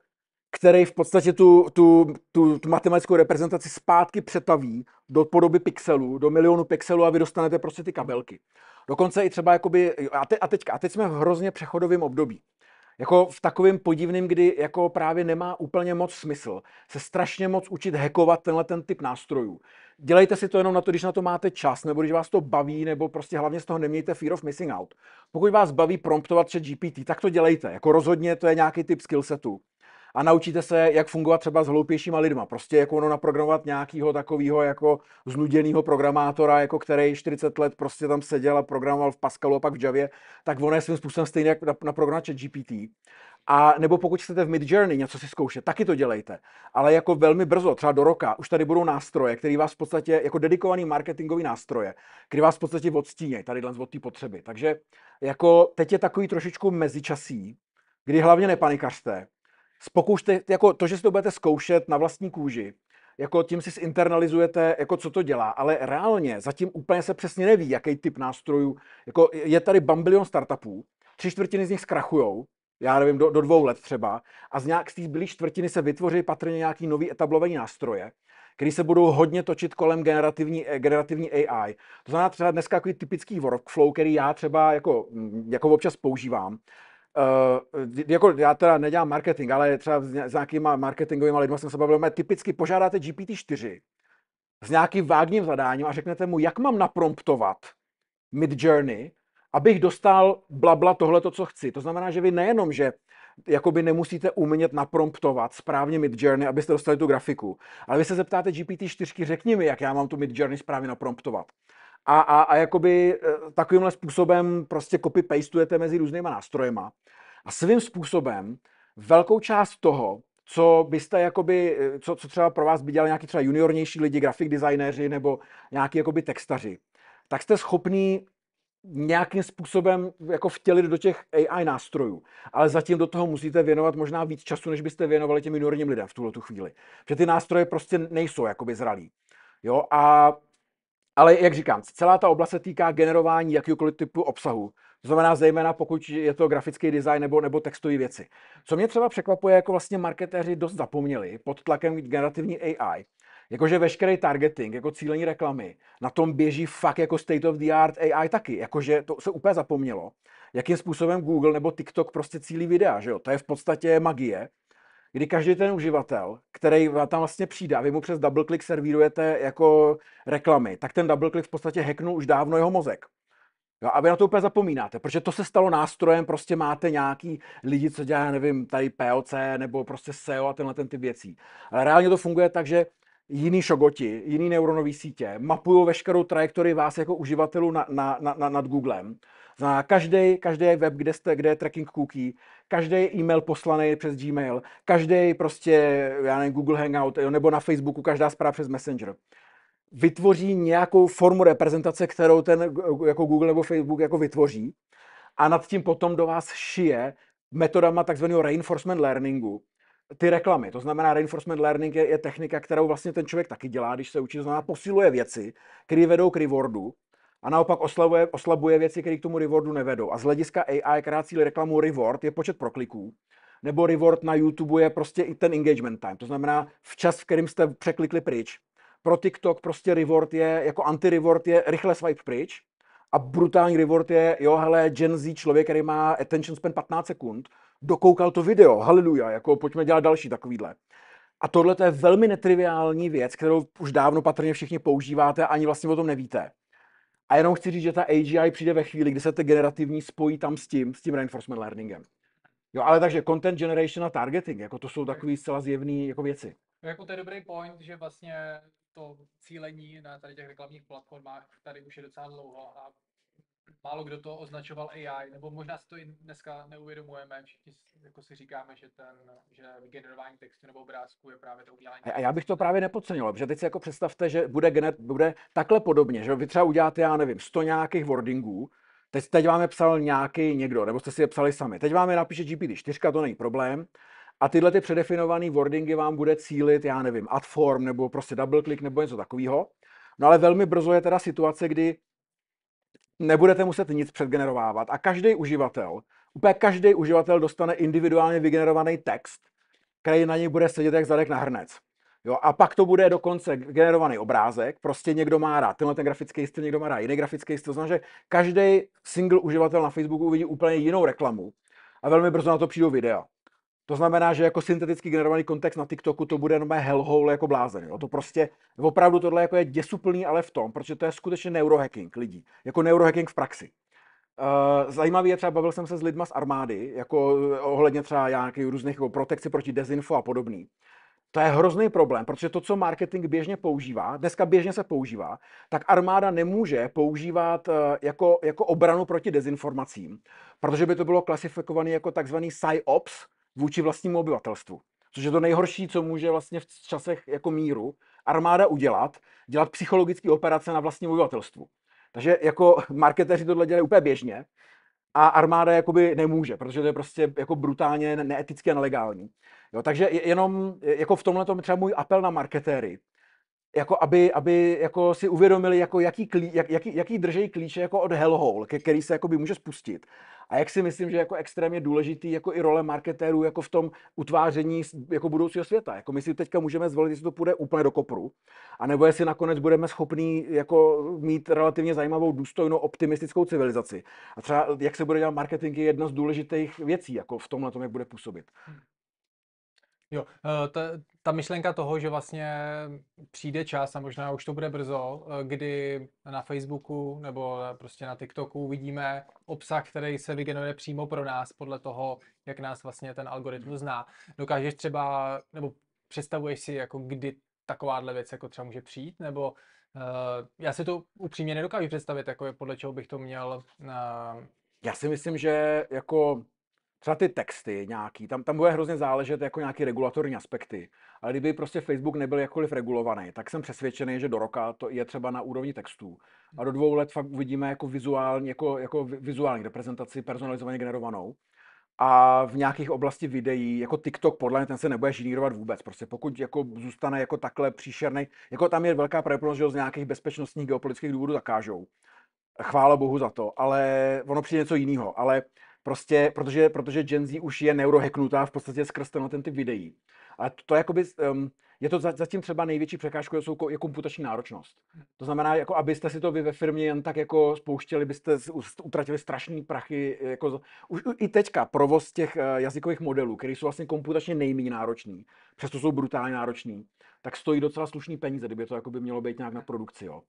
který v podstatě tu, tu, tu, tu matematickou reprezentaci zpátky přetaví do podoby pixelů, do milionu pixelů a vy dostanete prostě ty kabelky. Dokonce i třeba jakoby, a, te, a, teďka, a teď jsme v hrozně přechodovém období. Jako v takovém podivném, kdy jako právě nemá úplně moc smysl se strašně moc učit hackovat tenhle ten typ nástrojů. Dělejte si to jenom na to, když na to máte čas, nebo když vás to baví, nebo prostě hlavně z toho nemějte fear of missing out. Pokud vás baví promptovat chat GPT, tak to dělejte. Jako rozhodně to je nějaký typ skillsetu a naučíte se, jak fungovat třeba s hloupějšíma lidma. Prostě jako ono naprogramovat nějakého takového jako znuděného programátora, jako který 40 let prostě tam seděl a programoval v Pascalu a pak v Javě, tak ono je svým způsobem stejně jak naprogramovat chat GPT. A nebo pokud chcete v Mid Journey, něco si zkoušet, taky to dělejte. Ale jako velmi brzo, třeba do roka, už tady budou nástroje, které vás v podstatě, jako dedikovaný marketingový nástroje, které vás v podstatě odstínějí tady od té potřeby. Takže jako teď je takový trošičku mezičasí, kdy hlavně nepanikařte, Spokoušte, jako to, že si to budete zkoušet na vlastní kůži, jako tím si zinternalizujete, jako co to dělá, ale reálně zatím úplně se přesně neví, jaký typ nástrojů, jako je tady bambilion startupů, tři čtvrtiny z nich zkrachujou, já nevím, do, do dvou let třeba, a z nějak z těch zbylých čtvrtiny se vytvoří patrně nějaký nový etablovaný nástroje, který se budou hodně točit kolem generativní, eh, generativní AI. To znamená třeba dneska takový typický workflow, který já třeba jako, mm, jako občas používám, Uh, jako já teda nedělám marketing, ale třeba s nějakýma marketingovými lidmi jsem se bavil, typicky požádáte GPT-4 s nějakým vágním zadáním a řeknete mu, jak mám napromptovat mid journey, abych dostal blabla to co chci. To znamená, že vy nejenom, že jakoby nemusíte umět napromptovat správně Midjourney, abyste dostali tu grafiku. Ale vy se zeptáte GPT-4, řekni mi, jak já mám tu Midjourney správně napromptovat a, a, a jakoby e, takovýmhle způsobem prostě copy-pastujete mezi různýma nástrojema. A svým způsobem velkou část toho, co byste jakoby, e, co, co třeba pro vás by dělali nějaký třeba juniornější lidi, grafik designéři nebo nějaký jakoby textaři, tak jste schopný nějakým způsobem jako vtělit do těch AI nástrojů. Ale zatím do toho musíte věnovat možná víc času, než byste věnovali těm juniorním lidem v tuhle tu chvíli. Protože ty nástroje prostě nejsou jakoby zralí. Jo, a ale jak říkám, celá ta oblast se týká generování jakýkoliv typu obsahu. To znamená zejména, pokud je to grafický design nebo, nebo textové věci. Co mě třeba překvapuje, jako vlastně marketéři dost zapomněli pod tlakem generativní AI, jakože veškerý targeting, jako cílení reklamy, na tom běží fakt jako state of the art AI taky, jakože to se úplně zapomnělo, jakým způsobem Google nebo TikTok prostě cílí videa, že jo? To je v podstatě magie kdy každý ten uživatel, který tam vlastně přijde a vy mu přes double click servírujete jako reklamy, tak ten double click v podstatě hacknul už dávno jeho mozek. Jo, a vy na to úplně zapomínáte, protože to se stalo nástrojem, prostě máte nějaký lidi, co dělá, nevím, tady POC nebo prostě SEO a tenhle ten typ věcí. Ale reálně to funguje tak, že jiný šogoti, jiný neuronové sítě mapují veškerou trajektorii vás jako uživatelů na, na, na, na, nad Googlem za každý, každý web, kde, jste, kde je tracking cookie, každý e-mail poslaný přes Gmail, každý prostě, já nevím, Google Hangout, nebo na Facebooku každá zpráva přes Messenger vytvoří nějakou formu reprezentace, kterou ten jako Google nebo Facebook jako vytvoří a nad tím potom do vás šije metodama takzvaného reinforcement learningu ty reklamy. To znamená, reinforcement learning je, je technika, kterou vlastně ten člověk taky dělá, když se učí, to znamená, posiluje věci, které vedou k rewardu a naopak oslabuje, oslabuje věci, které k tomu rewardu nevedou. A z hlediska AI, která cílí reklamu reward, je počet prokliků, nebo reward na YouTube je prostě i ten engagement time, to znamená včas, v kterým jste překlikli pryč. Pro TikTok prostě reward je, jako anti-reward je rychle swipe pryč, a brutální reward je, jo, hele, Gen Z člověk, který má attention span 15 sekund, dokoukal to video, haleluja, jako pojďme dělat další takovýhle. A tohle je velmi netriviální věc, kterou už dávno patrně všichni používáte a ani vlastně o tom nevíte. A jenom chci říct, že ta AGI přijde ve chvíli, kdy se ty generativní spojí tam s tím, s tím reinforcement learningem. Jo, ale takže content generation a targeting, jako to jsou takové zcela zjevné jako věci. No jako to je dobrý point, že vlastně to cílení na tady těch reklamních platformách tady už je docela dlouho a málo kdo to označoval AI, nebo možná si to i dneska neuvědomujeme, všichni jako si říkáme, že, ten, že generování textu nebo obrázku je právě to udělání. A já bych to právě nepodcenil, protože teď si jako představte, že bude, gener, bude takhle podobně, že vy třeba uděláte, já nevím, 100 nějakých wordingů, teď, teď vám je psal nějaký někdo, nebo jste si je psali sami. Teď vám je napíše GPT-4, to není problém, a tyhle ty předefinované wordingy vám bude cílit, já nevím, ad form, nebo prostě double click, nebo něco takového. No ale velmi brzo je teda situace, kdy nebudete muset nic předgenerovávat a každý uživatel, úplně každý uživatel dostane individuálně vygenerovaný text, který na něj bude sedět jak zadek na hrnec. Jo, a pak to bude dokonce generovaný obrázek, prostě někdo má rád tenhle ten grafický styl, někdo má rád jiný grafický styl, znamená, že každý single uživatel na Facebooku uvidí úplně jinou reklamu a velmi brzo na to přijdou videa. To znamená, že jako synteticky generovaný kontext na TikToku to bude jenom hellhole jako blázen. Jo? To prostě opravdu tohle jako je děsuplný, ale v tom, protože to je skutečně neurohacking lidí. Jako neurohacking v praxi. Uh, zajímavý je třeba, bavil jsem se s lidma z armády, jako eh, ohledně třeba nějakých různých jako protekci proti dezinfo a podobný. To je hrozný problém, protože to, co marketing běžně používá, dneska běžně se používá, tak armáda nemůže používat eh, jako, jako obranu proti dezinformacím, protože by to bylo klasifikované jako takzvaný PSYOPS, vůči vlastnímu obyvatelstvu. Což je to nejhorší, co může vlastně v časech jako míru armáda udělat, dělat psychologické operace na vlastním obyvatelstvu. Takže jako marketéři tohle dělají úplně běžně a armáda jakoby nemůže, protože to je prostě jako brutálně neetické a nelegální. Jo, takže jenom jako v tomhle tom třeba můj apel na marketéry, jako aby, aby jako si uvědomili, jako jaký, klí, jak, jaký, jaký držej klíče jako od hellhole, ke, který se by může spustit. A jak si myslím, že jako extrémně důležitý jako i role marketérů jako v tom utváření jako budoucího světa. Jako my si teďka můžeme zvolit, jestli to půjde úplně do kopru, anebo jestli nakonec budeme schopni jako mít relativně zajímavou, důstojnou, optimistickou civilizaci. A třeba jak se bude dělat marketing je jedna z důležitých věcí jako v tomhle tom, jak bude působit. Hmm. Jo, eh, ta, ta myšlenka toho, že vlastně přijde čas, a možná už to bude brzo, eh, kdy na Facebooku nebo prostě na TikToku vidíme obsah, který se vygeneruje přímo pro nás podle toho, jak nás vlastně ten algoritmus zná. Dokážeš třeba, nebo představuješ si, jako kdy takováhle věc jako třeba může přijít, nebo uh, já si to upřímně nedokážu představit, jako podle čeho bych to měl uh, já si myslím, že jako třeba ty texty nějaký, tam, tam bude hrozně záležet jako nějaký regulatorní aspekty. Ale kdyby prostě Facebook nebyl jakkoliv regulovaný, tak jsem přesvědčený, že do roka to je třeba na úrovni textů. A do dvou let fakt uvidíme jako vizuální, jako, jako vizuální reprezentaci personalizovaně generovanou. A v nějakých oblasti videí, jako TikTok, podle mě ten se nebude žinírovat vůbec. Prostě pokud jako zůstane jako takhle příšerný, jako tam je velká pravděpodobnost, že ho z nějakých bezpečnostních geopolitických důvodů zakážou. Chvála bohu za to, ale ono přijde něco jiného. Ale Prostě, protože, protože Gen Z už je neuroheknutá v podstatě skrz tenhle ten typ videí. A to, to jakoby, um, je to zatím třeba největší překážkou, je komputační náročnost. To znamená, jako abyste si to vy ve firmě jen tak jako spouštěli, byste utratili strašné prachy. Jako, už i teďka provoz těch eh, jazykových modelů, které jsou vlastně komputačně nejméně náročný, přesto jsou brutálně náročný, tak stojí docela slušný peníze, kdyby to jako by mělo být nějak na produkci. Jo.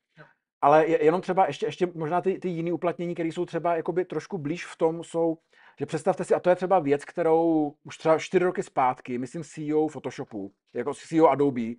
Ale jenom třeba ještě, ještě možná ty, ty jiné uplatnění, které jsou třeba jakoby trošku blíž v tom, jsou, že představte si, a to je třeba věc, kterou už třeba čtyři roky zpátky, myslím CEO Photoshopu, jako CEO Adobe, eh,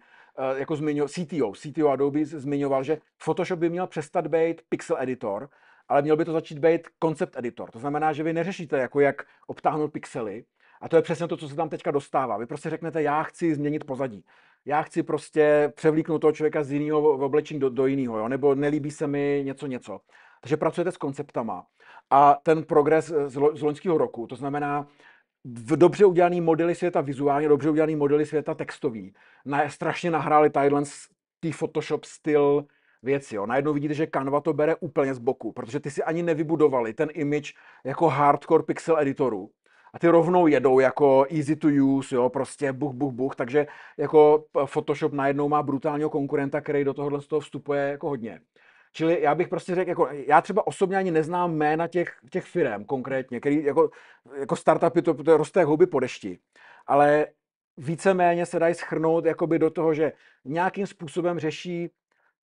jako zmiňoval, CTO, CTO Adobe zmiňoval, že Photoshop by měl přestat být pixel editor, ale měl by to začít být koncept editor. To znamená, že vy neřešíte, jako jak obtáhnout pixely, a to je přesně to, co se tam teďka dostává. Vy prostě řeknete, já chci změnit pozadí. Já chci prostě převlíknout toho člověka z jiného oblečení do, do jiného, jo? nebo nelíbí se mi něco, něco. Takže pracujete s konceptama. A ten progres eh, z, lo, z loňského roku, to znamená, v dobře udělaný modely světa vizuálně, dobře udělaný modely světa textový, na, strašně nahráli tadyhle tý Photoshop styl věci. Jo. Najednou vidíte, že Canva to bere úplně z boku, protože ty si ani nevybudovali ten image jako hardcore pixel editoru a ty rovnou jedou jako easy to use, jo, prostě buch, buch, buch, takže jako Photoshop najednou má brutálního konkurenta, který do tohohle z toho vstupuje jako hodně. Čili já bych prostě řekl, jako, já třeba osobně ani neznám jména těch, těch firm konkrétně, který jako, jako startupy to, to roste jak houby po dešti, ale víceméně se dají schrnout jakoby do toho, že nějakým způsobem řeší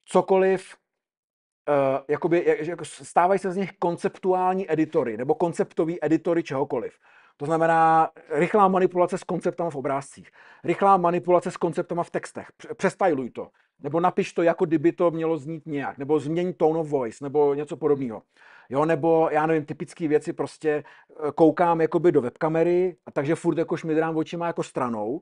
cokoliv, uh, jakoby, jak, jako stávají se z nich konceptuální editory nebo konceptoví editory čehokoliv. To znamená rychlá manipulace s konceptama v obrázcích, rychlá manipulace s konceptama v textech, přestajluj to, nebo napiš to, jako kdyby to mělo znít nějak, nebo změň tone of voice, nebo něco podobného. Jo, nebo já nevím, typické věci prostě e, koukám jakoby do webkamery, a takže furt jako šmidrám očima jako stranou,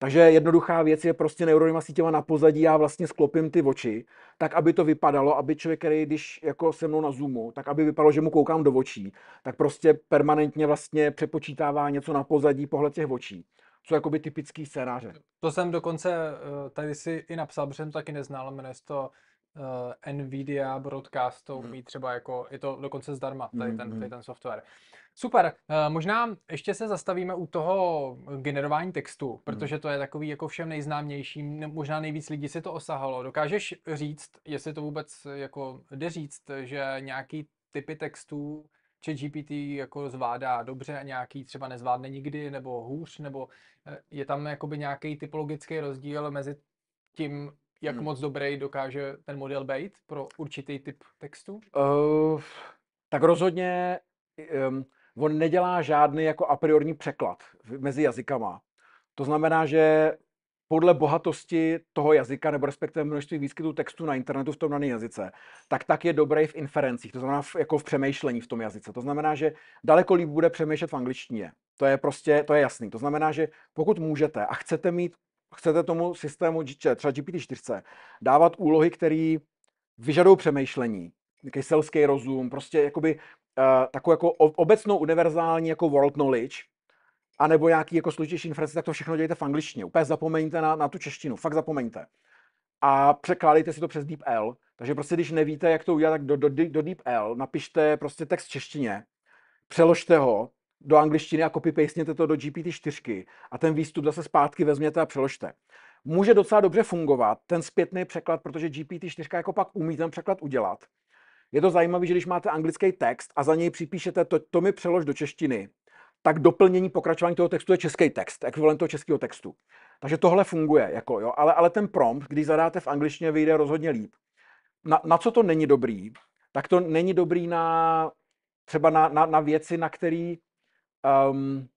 takže jednoduchá věc je prostě neuronima sítěma na pozadí, já vlastně sklopím ty oči, tak aby to vypadalo, aby člověk, který když jako se mnou na Zoomu, tak aby vypadalo, že mu koukám do očí, tak prostě permanentně vlastně přepočítává něco na pozadí pohled těch očí. Jsou jakoby typický scénáře. To jsem dokonce eh, tady si i napsal, protože jsem taky neznal, jmenuje to uh, NVIDIA broadcastou hmm. mít třeba jako, je to dokonce zdarma, tady ten, tady hmm, ten hmm. software. Super, uh, možná ještě se zastavíme u toho generování textu, protože hmm. to je takový jako všem nejznámější, možná nejvíc lidí si to osahalo. Dokážeš říct, jestli to vůbec jako jde říct, že nějaký typy textů či GPT jako zvládá dobře a nějaký třeba nezvládne nikdy nebo hůř, nebo eh, je tam jakoby nějaký typologický rozdíl mezi tím, jak hmm. moc dobrý dokáže ten model být pro určitý typ textu? Uh, tak rozhodně um, on nedělá žádný jako a priori překlad mezi jazykama. To znamená, že podle bohatosti toho jazyka, nebo respektive množství výskytů textu na internetu v tom daném jazyce, tak tak je dobrý v inferencích, to znamená v, jako v přemýšlení v tom jazyce. To znamená, že daleko líp bude přemýšlet v angličtině. To je prostě, to je jasný. To znamená, že pokud můžete a chcete mít chcete tomu systému, třeba GPT-4, dávat úlohy, které vyžadují přemýšlení, nějaký selský rozum, prostě jakoby uh, takovou jako obecnou univerzální jako world knowledge, anebo nějaký jako složitější inference, tak to všechno dělejte v angličtině. Úplně zapomeňte na, na tu češtinu, fakt zapomeňte. A překládejte si to přes DeepL. Takže prostě, když nevíte, jak to udělat, tak do, do, do DeepL napište prostě text v češtině, přeložte ho do angličtiny a copy-pastněte to do GPT-4 a ten výstup zase zpátky vezměte a přeložte. Může docela dobře fungovat ten zpětný překlad, protože GPT-4 jako pak umí ten překlad udělat. Je to zajímavé, že když máte anglický text a za něj připíšete to, to mi přelož do češtiny, tak doplnění pokračování toho textu je český text, ekvivalent toho českého textu. Takže tohle funguje, jako, jo, ale, ale ten prompt, když zadáte v angličtině, vyjde rozhodně líp. Na, na co to není dobrý? Tak to není dobrý na třeba na, na, na věci, na které um,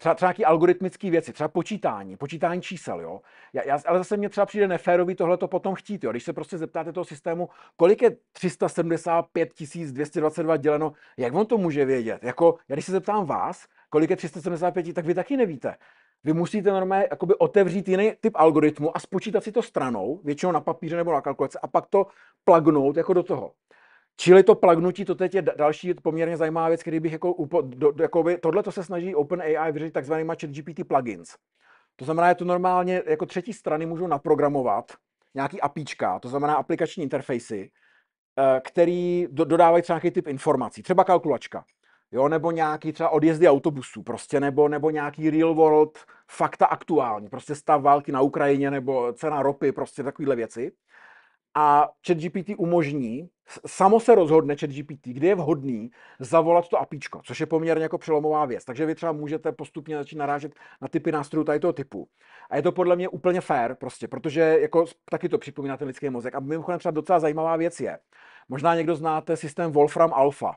třeba, třeba nějaké algoritmické věci, třeba počítání, počítání čísel, jo. Já, já, ale zase mě třeba přijde neférový tohle to potom chtít, jo. Když se prostě zeptáte toho systému, kolik je 375 222 děleno, jak on to může vědět? Jako, já když se zeptám vás, kolik je 375, tak vy taky nevíte. Vy musíte normálně jakoby otevřít jiný typ algoritmu a spočítat si to stranou, většinou na papíře nebo na kalkulaci, a pak to plagnout jako do toho. Čili to plagnutí, to teď je další poměrně zajímavá věc, který bych jako, upo, do, jakoby, tohle to se snaží OpenAI vyřešit takzvanýma ChatGPT plugins. To znamená, je to normálně, jako třetí strany můžou naprogramovat nějaký APIčka, to znamená aplikační interfejsy, eh, který do, dodávají třeba nějaký typ informací, třeba kalkulačka, jo, nebo nějaký třeba odjezdy autobusů, prostě, nebo, nebo nějaký real world fakta aktuální, prostě stav války na Ukrajině, nebo cena ropy, prostě takovéhle věci a ChatGPT umožní, samo se rozhodne ChatGPT, kdy je vhodný zavolat to apíčko, což je poměrně jako přelomová věc. Takže vy třeba můžete postupně začít narážet na typy nástrojů tady toho typu. A je to podle mě úplně fair, prostě, protože jako taky to připomíná ten lidský mozek. A mimochodem třeba docela zajímavá věc je, možná někdo znáte systém Wolfram Alpha.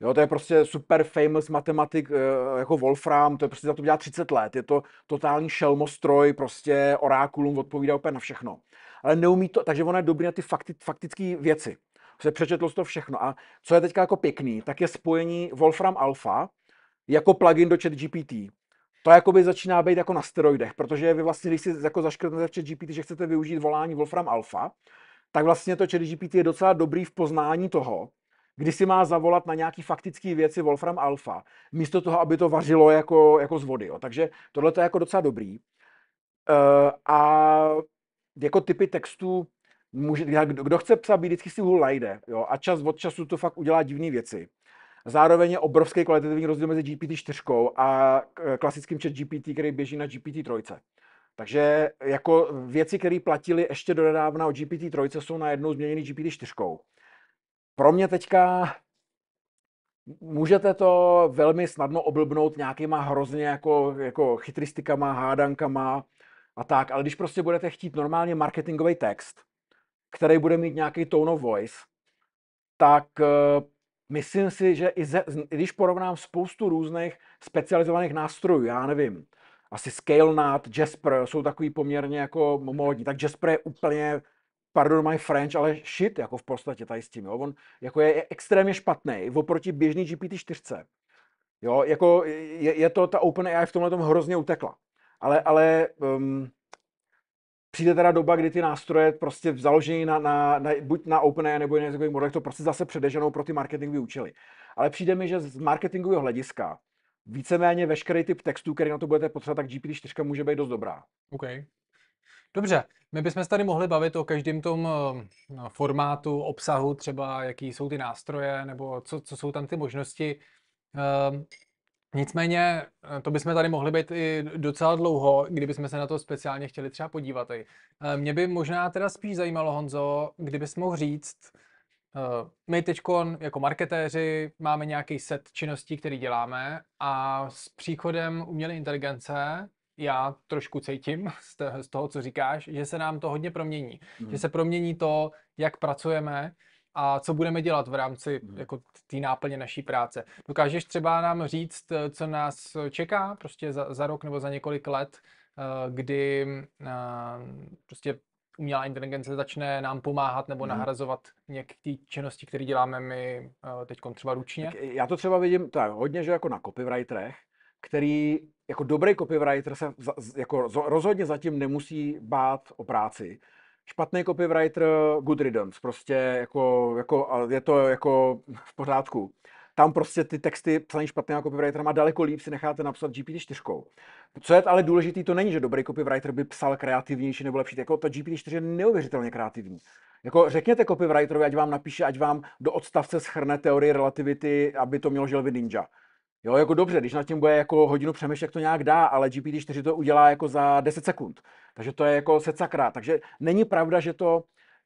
Jo, to je prostě super famous matematik eh, jako Wolfram, to je prostě za to dělá 30 let, je to totální šelmostroj, prostě orákulum odpovídá úplně na všechno ale neumí to, takže ona je dobrý na ty fakti, faktické věci. Prostě se přečetlo to všechno. A co je teďka jako pěkný, tak je spojení Wolfram Alpha jako plugin do chat GPT. To jakoby začíná být jako na steroidech, protože vy vlastně, když si jako zaškrtnete v chat GPT, že chcete využít volání Wolfram Alpha, tak vlastně to chat GPT je docela dobrý v poznání toho, kdy si má zavolat na nějaký faktické věci Wolfram Alpha, místo toho, aby to vařilo jako, jako z vody. Jo. Takže tohle je jako docela dobrý. Uh, a jako typy textů, může, kdo, kdo chce psát vždycky si ho najde, jo, a čas od času to fakt udělá divné věci. Zároveň je obrovský kvalitativní rozdíl mezi GPT-4 a klasickým chat GPT, který běží na GPT-3. Takže jako věci, které platily ještě do nedávna o GPT-3, jsou najednou změněny GPT-4. Pro mě teďka můžete to velmi snadno oblbnout nějakýma hrozně jako, jako chytristikama, hádankama, a tak, ale když prostě budete chtít normálně marketingový text, který bude mít nějaký tone of voice, tak uh, myslím si, že i, ze, i když porovnám spoustu různých specializovaných nástrojů, já nevím, asi ScaleNut, Jasper jsou takový poměrně jako módní, tak Jasper je úplně, pardon my French, ale shit jako v podstatě tady s tím, jo. on jako je, je extrémně špatný oproti běžný GPT-4. Jo, jako je, je to, ta OpenAI v tomhle tom hrozně utekla ale, ale um, přijde teda doba, kdy ty nástroje prostě založení na, na, na, buď na OpenAI nebo jiné jazykových modelech to prostě zase předeženou pro ty marketingové účely. Ale přijde mi, že z marketingového hlediska víceméně veškerý typ textů, který na to budete potřebovat, tak GPT-4 může být dost dobrá. Ok? Dobře, my bychom se tady mohli bavit o každém tom ehm, formátu, obsahu, třeba jaký jsou ty nástroje, nebo co, co jsou tam ty možnosti. Ehm, Nicméně, eh, to bychom tady mohli být i docela dlouho, kdybychom se na to speciálně chtěli třeba podívat. Eh, mě by možná teda spíš zajímalo, Honzo, kdybys mohl říct, eh, my teď jako marketéři máme nějaký set činností, který děláme a s příchodem umělé inteligence já trošku cítím z toho, co říkáš, že se nám to hodně promění. Hmm. Že se promění to, jak pracujeme, a co budeme dělat v rámci hmm. jako té náplně naší práce. Dokážeš třeba nám říct, eh, co nás čeká prostě za, za rok nebo za několik let, eh, kdy eh, prostě umělá inteligence začne nám pomáhat nebo hmm. nahrazovat některé činnosti, které děláme my teď třeba ručně? Tak já to třeba vidím tak hodně, že jako na copywriterech, který jako dobrý copywriter se za, jako rozhodně zatím nemusí bát o práci, špatný copywriter, good riddance, prostě jako, jako, je to jako v pořádku. Tam prostě ty texty psané špatnýma copywriterama daleko líp si necháte napsat GPT-4. Co je ale důležité, to není, že dobrý copywriter by psal kreativnější nebo lepší. Jako ta GPT-4 je neuvěřitelně kreativní. Jako řekněte copywriterovi, ať vám napíše, ať vám do odstavce schrne teorie relativity, aby to mělo želvy ninja. Jo, jako dobře, když nad tím bude jako hodinu přemýšlet, jak to nějak dá, ale GPT-4 to udělá jako za 10 sekund. Takže to je jako secakrát. Takže není pravda, že to,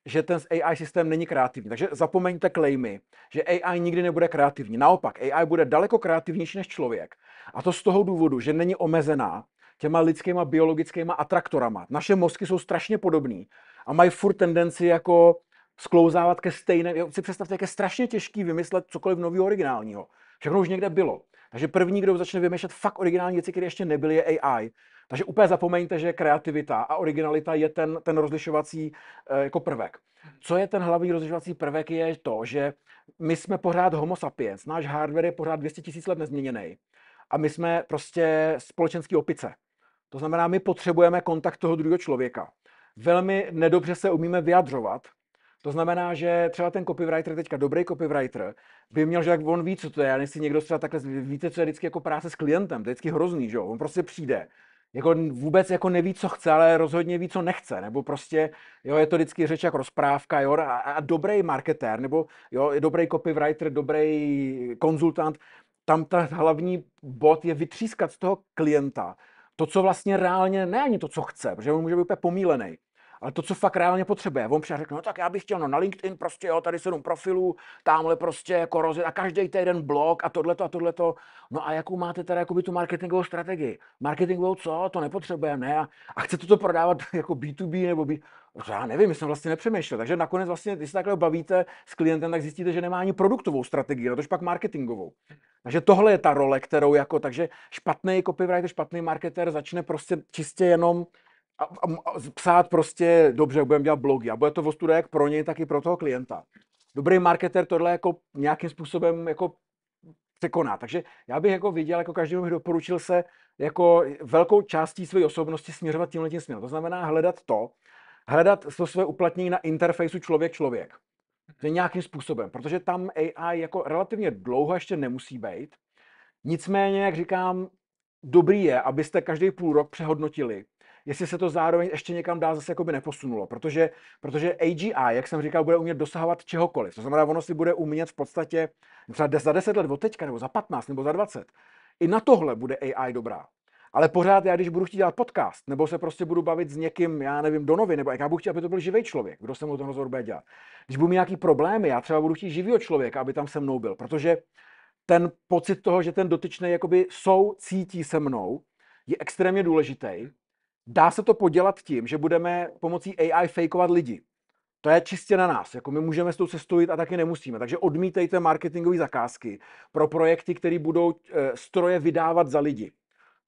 že ten AI systém není kreativní. Takže zapomeňte klejmy, že AI nikdy nebude kreativní. Naopak, AI bude daleko kreativnější než člověk. A to z toho důvodu, že není omezená těma lidskýma biologickýma atraktorama. Naše mozky jsou strašně podobné a mají furt tendenci jako sklouzávat ke stejné. Si představte, jak je strašně těžký vymyslet cokoliv nového originálního. Všechno už někde bylo. Takže první, kdo začne vymýšlet fakt originální věci, které ještě nebyly, je AI. Takže úplně zapomeňte, že kreativita a originalita je ten, ten rozlišovací e, jako prvek. Co je ten hlavní rozlišovací prvek, je to, že my jsme pořád homo sapiens, náš hardware je pořád 200 000 let nezměněný a my jsme prostě společenský opice. To znamená, my potřebujeme kontakt toho druhého člověka. Velmi nedobře se umíme vyjadřovat, to znamená, že třeba ten copywriter, teďka dobrý copywriter, by měl, že tak on ví, co to je, ale jestli někdo třeba takhle víte, co je vždycky jako práce s klientem, to je vždycky hrozný, že jo? On prostě přijde, jako vůbec jako neví, co chce, ale rozhodně ví, co nechce, nebo prostě, jo, je to vždycky řeč jak rozprávka, jo, a, a dobrý marketér, nebo jo, dobrý copywriter, dobrý konzultant, tam ta hlavní bod je vytřískat z toho klienta to, co vlastně reálně, ne ani to, co chce, protože on může být úplně pomílený, ale to, co fakt reálně potřebuje. On přijde řekne, no tak já bych chtěl no, na LinkedIn prostě, jo, tady sedm profilů, tamhle prostě jako rozjet a každý týden blog a tohleto a tohleto. No a jakou máte teda jakoby tu marketingovou strategii? Marketingovou co? To nepotřebujeme, ne? A, a chcete to prodávat jako B2B nebo B... Já nevím, já jsem vlastně nepřemýšlel. Takže nakonec vlastně, když se takhle bavíte s klientem, tak zjistíte, že nemá ani produktovou strategii, ale no, tož pak marketingovou. Takže tohle je ta role, kterou jako, takže špatný copywriter, špatný marketer začne prostě čistě jenom a, a, a psát prostě, dobře, jak budeme dělat blogy. A bude to ostuda jak pro něj, tak i pro toho klienta. Dobrý marketer tohle jako nějakým způsobem jako překoná. Takže já bych jako viděl, jako každému bych doporučil se jako velkou částí své osobnosti směřovat tímhle tím směrem. To znamená hledat to, hledat to své uplatnění na interfejsu člověk-člověk. To je nějakým způsobem, protože tam AI jako relativně dlouho ještě nemusí být. Nicméně, jak říkám, dobrý je, abyste každý půl rok přehodnotili, jestli se to zároveň ještě někam dál zase jakoby neposunulo, protože, protože AGI, jak jsem říkal, bude umět dosahovat čehokoliv. To znamená, ono si bude umět v podstatě třeba za 10 let od teďka, nebo za 15, nebo za 20. I na tohle bude AI dobrá. Ale pořád já, když budu chtít dělat podcast, nebo se prostě budu bavit s někým, já nevím, do novy, nebo jak já budu chtít, aby to byl živý člověk, kdo se mu ten rozhovor bude dělat. Když budu mít nějaký problémy, já třeba budu chtít živýho člověka, aby tam se mnou byl, protože ten pocit toho, že ten dotyčný jakoby jsou, cítí se mnou, je extrémně důležitý Dá se to podělat tím, že budeme pomocí AI fakeovat lidi. To je čistě na nás. Jako my můžeme s tou cestou jít a taky nemusíme. Takže odmítejte marketingové zakázky pro projekty, které budou eh, stroje vydávat za lidi.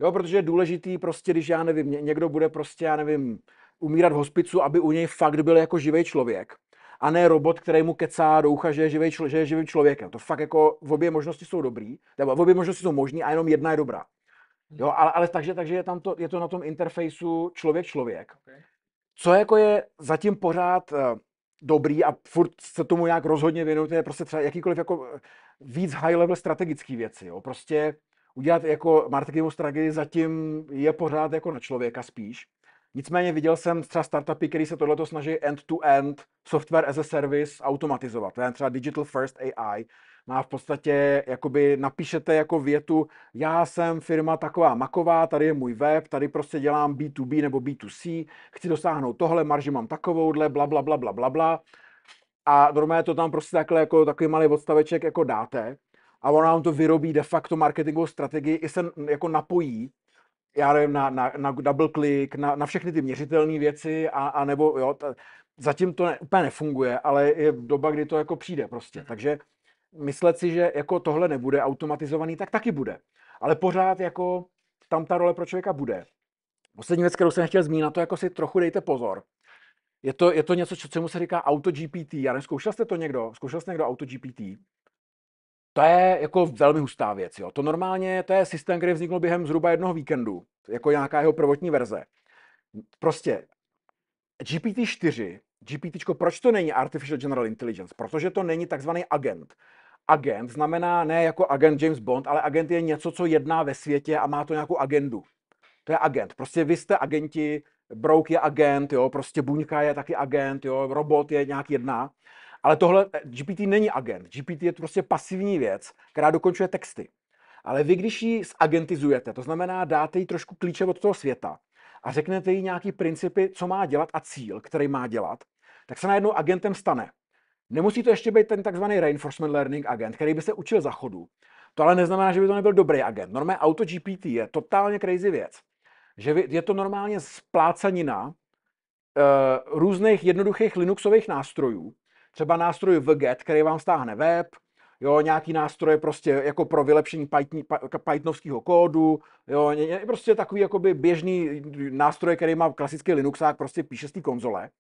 Jo, protože je důležitý prostě, když já nevím, někdo bude prostě, já nevím, umírat v hospicu, aby u něj fakt byl jako živý člověk a ne robot, který mu kecá do ucha, že je živý, že je živým člověkem. To fakt jako v obě možnosti jsou dobrý, nebo v obě možnosti jsou možný a jenom jedna je dobrá. Hmm. Jo, ale, ale takže, takže je, tam to, je to na tom interfejsu člověk-člověk. Okay. Co jako je zatím pořád uh, dobrý a furt se tomu nějak rozhodně věnuju, to je prostě třeba jakýkoliv jako eh, víc high level strategický věci. Jo. Prostě udělat jako marketingovou strategii zatím je pořád jako na člověka spíš. Nicméně viděl jsem třeba startupy, který se tohleto snaží end-to-end software as a service automatizovat. To je třeba Digital First AI, má no v podstatě jakoby napíšete jako větu, já jsem firma taková maková, tady je můj web, tady prostě dělám B2B nebo B2C, chci dosáhnout tohle, marži mám takovouhle, bla, bla, bla, bla, bla, bla. A normálně to tam prostě takhle jako takový malý odstaveček jako dáte a ona vám to vyrobí de facto marketingovou strategii i se jako napojí já nevím, na, na, na double click, na, na všechny ty měřitelné věci a, a nebo jo, t- zatím to ne, úplně nefunguje, ale je doba, kdy to jako přijde prostě. Mhm. Takže myslet si, že jako tohle nebude automatizovaný, tak taky bude. Ale pořád jako tam ta role pro člověka bude. Poslední věc, kterou jsem chtěl zmínit, to jako si trochu dejte pozor. Je to, je to něco, mu se říká auto GPT. Já nevím, zkoušel jste to někdo? Zkoušel jste někdo auto GPT? To je jako velmi hustá věc. Jo. To normálně to je systém, který vznikl během zhruba jednoho víkendu, jako nějaká jeho prvotní verze. Prostě GPT-4, GPT, proč to není Artificial General Intelligence? Protože to není takzvaný agent agent znamená ne jako agent James Bond, ale agent je něco, co jedná ve světě a má to nějakou agendu. To je agent. Prostě vy jste agenti, Brouk je agent, jo, prostě Buňka je taky agent, jo, robot je nějak jedná. Ale tohle GPT není agent. GPT je prostě pasivní věc, která dokončuje texty. Ale vy, když ji zagentizujete, to znamená, dáte jí trošku klíče od toho světa a řeknete jí nějaký principy, co má dělat a cíl, který má dělat, tak se najednou agentem stane. Nemusí to ještě být ten takzvaný reinforcement learning agent, který by se učil za chodu. To ale neznamená, že by to nebyl dobrý agent. Normálně auto GPT je totálně crazy věc. Že je to normálně splácanina uh, různých jednoduchých Linuxových nástrojů, třeba nástroj VGET, který vám stáhne web, jo, nějaký nástroje prostě jako pro vylepšení Pythonovského kódu, jo, prostě takový jakoby běžný nástroj, který má klasický Linuxák, prostě píše z té konzole.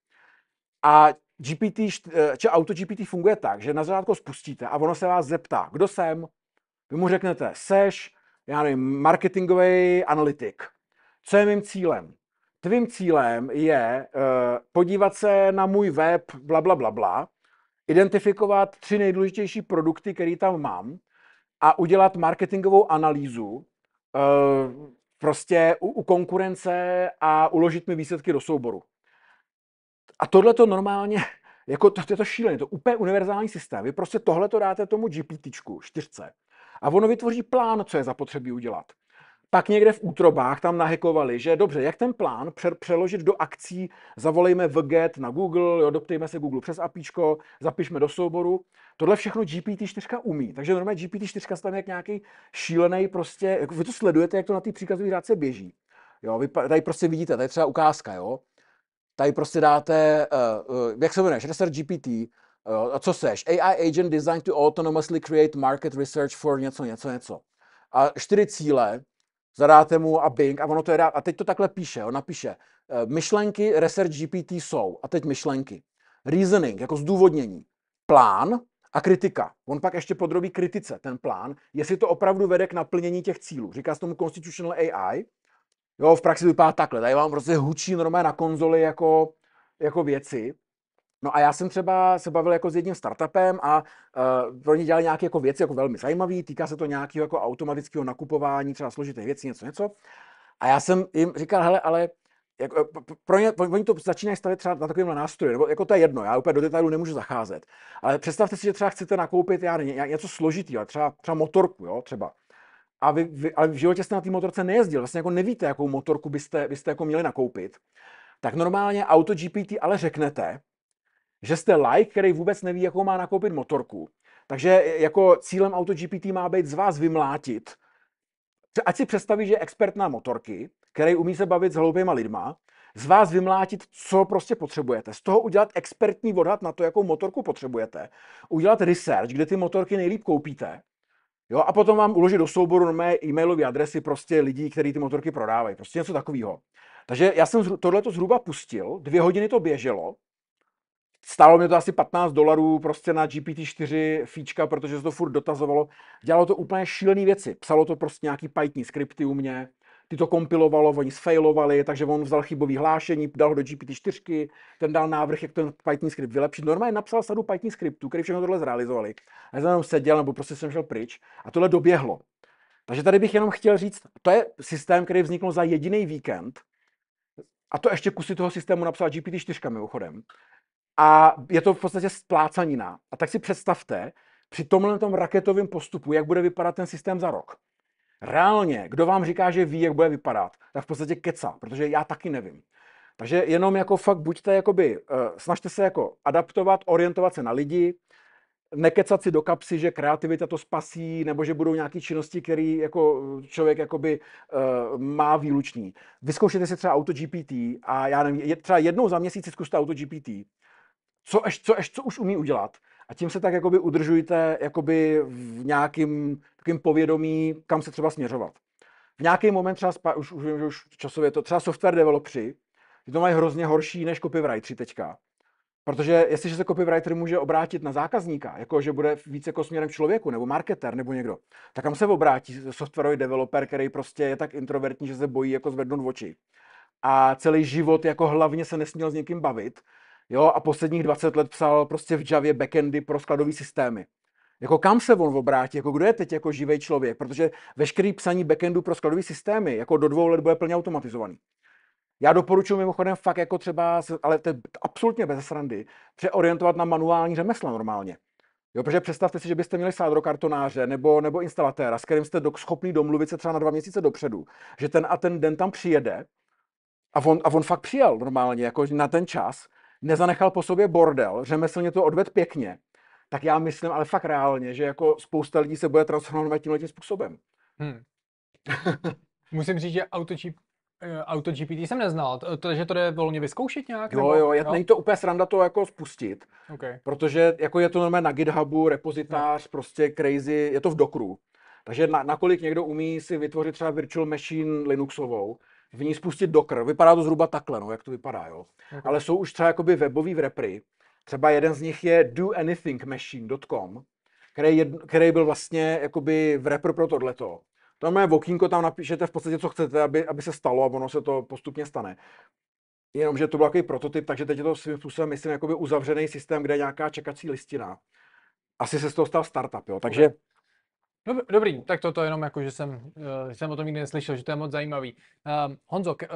A GPT, eh, či auto GPT funguje tak, že na začátku spustíte a ono se vás zeptá, kdo jsem. Vy mu řeknete, seš, já nevím, marketingový analytik. Co je mým cílem? Tvým cílem je uh, podívat se na můj web, bla, bla, bla, bla, identifikovat tři nejdůležitější produkty, které tam mám a udělat marketingovou analýzu uh, prostě u, u konkurence a uložit mi výsledky do souboru a tohle to normálně, jako to, to je to šílené, to úplně univerzální systém. Vy prostě tohle to dáte tomu GPT, čtyřce, a ono vytvoří plán, co je zapotřebí udělat. Pak někde v útrobách tam nahekovali, že dobře, jak ten plán přeložit do akcí, zavolejme vget na Google, jo, doptejme se Google přes APIčko, zapišme do souboru. Tohle všechno GPT-4 umí, takže normálně GPT-4 tam jak nějaký šílený prostě, jako vy to sledujete, jak to na té příkazové řádce běží. Jo, vy tady prostě vidíte, tady je třeba ukázka, jo. Tady prostě dáte, uh, uh, jak se jmenuješ, Research GPT, uh, eh, co seš, AI agent designed to autonomously create market research for něco, něco, něco. A čtyři cíle, zadáte mu a Bing a ono to je dá, a teď to takhle píše, on napíše, uh, myšlenky Research GPT jsou, a teď myšlenky. Reasoning, jako zdůvodnění. Plán, a kritika. On pak ještě podrobí kritice ten plán, jestli to opravdu vede k naplnění těch cílů. Říká se tomu Constitutional AI. Jo, v praxi to vypadá takhle. Tady vám prostě hučí normálně na konzoli jako, jako věci. No a já jsem třeba se bavil jako s jedním startupem a uh, eh, pro ně dělali nějaké jako věci jako velmi zajímavé, týká se to nějakého jako automatického nakupování, třeba složité věci něco, něco. A já jsem jim říkal, hele, ale jako, pro ně, oni to začínají stavět třeba na takovémhle nástroji, nebo jako to je jedno, já úplně do detailu nemůžu zacházet. Ale představte si, že třeba chcete nakoupit já, něco složitého, třeba, třeba motorku, jo, třeba a vy, vy, ale v životě jste na té motorce nejezdil, vlastně jako nevíte, jakou motorku byste, byste jako měli nakoupit, tak normálně auto GPT ale řeknete, že jste like, který vůbec neví, jakou má nakoupit motorku. Takže jako cílem auto GPT má být z vás vymlátit. Ať si představí, že je expert na motorky, který umí se bavit s hloupýma lidma, z vás vymlátit, co prostě potřebujete. Z toho udělat expertní odhad na to, jakou motorku potřebujete. Udělat research, kde ty motorky nejlíp koupíte Jo, a potom vám uložit do souboru mé e-mailové adresy prostě lidí, kteří ty motorky prodávají. Prostě něco takového. Takže já jsem tohle to zhruba pustil, dvě hodiny to běželo, stálo mě to asi 15 dolarů prostě na GPT-4 fíčka, protože se to furt dotazovalo. Dělalo to úplně šílené věci. Psalo to prostě nějaký Python skripty u mě, ty to kompilovalo, oni sfailovali, takže on vzal chybový hlášení, dal ho do GPT-4, ten dal návrh, jak ten Python skript vylepšit. Normálně napsal sadu Python skriptů, který všechno tohle zrealizovali. A já jsem tam seděl, nebo prostě jsem šel pryč a tohle doběhlo. Takže tady bych jenom chtěl říct, to je systém, který vznikl za jediný víkend, a to ještě kusy toho systému napsala GPT-4 mimochodem. A je to v podstatě splácanina. A tak si představte, při tomhle tom raketovém postupu, jak bude vypadat ten systém za rok reálně, kdo vám říká, že ví, jak bude vypadat, tak v podstatě keca, protože já taky nevím. Takže jenom jako fakt buďte, jakoby, eh, snažte se jako adaptovat, orientovat se na lidi, nekecat si do kapsy, že kreativita to spasí, nebo že budou nějaké činnosti, které jako člověk jakoby, uh, má výlučný. Vyzkoušejte si třeba auto GPT a já nevím, třeba jednou za měsíc zkuste auto GPT. Co, až, co, až, co už umí udělat? a tím se tak jakoby udržujte jakoby v nějakým takým povědomí, kam se třeba směřovat. V nějaký moment třeba, spa, už, už už časově to, třeba software developři, že to mají hrozně horší než copywritery teďka. Protože jestliže se copywriter může obrátit na zákazníka, jako že bude více jako směrem člověku, nebo marketer, nebo někdo, tak kam se obrátí softwarový developer, který prostě je tak introvertní, že se bojí jako zvednout oči. A celý život jako hlavně se nesměl s někým bavit, Jo, a posledních 20 let psal prostě v Javě backendy pro skladové systémy. Jako kam se on obrátí, jako kdo je teď jako živý člověk, protože veškerý psaní backendu pro skladové systémy jako do dvou let bude plně automatizovaný. Já doporučuji mimochodem fakt jako třeba, ale to je absolutně bez srandy, přeorientovat na manuální řemesla normálně. Jo, protože představte si, že byste měli sádrokartonáře nebo, nebo instalatéra, s kterým jste do, schopný domluvit se třeba na dva měsíce dopředu, že ten a ten den tam přijede a on, a on fakt přijel normálně, jako na ten čas, nezanechal po sobě bordel, řemeslně to odved pěkně, tak já myslím, ale fakt reálně, že jako spousta lidí se bude transformovat tímhle tím způsobem. Hmm. Musím říct, že AutoGP Auto GPT eh, jsem neznal, takže to jde volně vyzkoušet nějak? Jo, nebo? jo, je, jo? není to úplně sranda to jako spustit, okay. protože jako je to normálně na GitHubu, repozitář, no. prostě crazy, je to v dokru. Takže na, nakolik někdo umí si vytvořit třeba virtual machine Linuxovou, v ní spustit Docker. Vypadá to zhruba takhle, no, jak to vypadá, jo. Okay. Ale jsou už třeba jakoby webový repry. Třeba jeden z nich je doanythingmachine.com, který, který byl vlastně jakoby v repr pro tohleto. To je okýnko, tam napíšete v podstatě, co chcete, aby, aby se stalo a ono se to postupně stane. Jenomže to byl takový prototyp, takže teď je to svým způsobem, myslím, jakoby uzavřený systém, kde je nějaká čekací listina. Asi se z toho stal startup, jo. Takže okay Dobrý, tak toto jenom jako, že jsem, eh, jsem o tom nikdy neslyšel, že to je moc zajímavý. Ehm, Honzo, eh,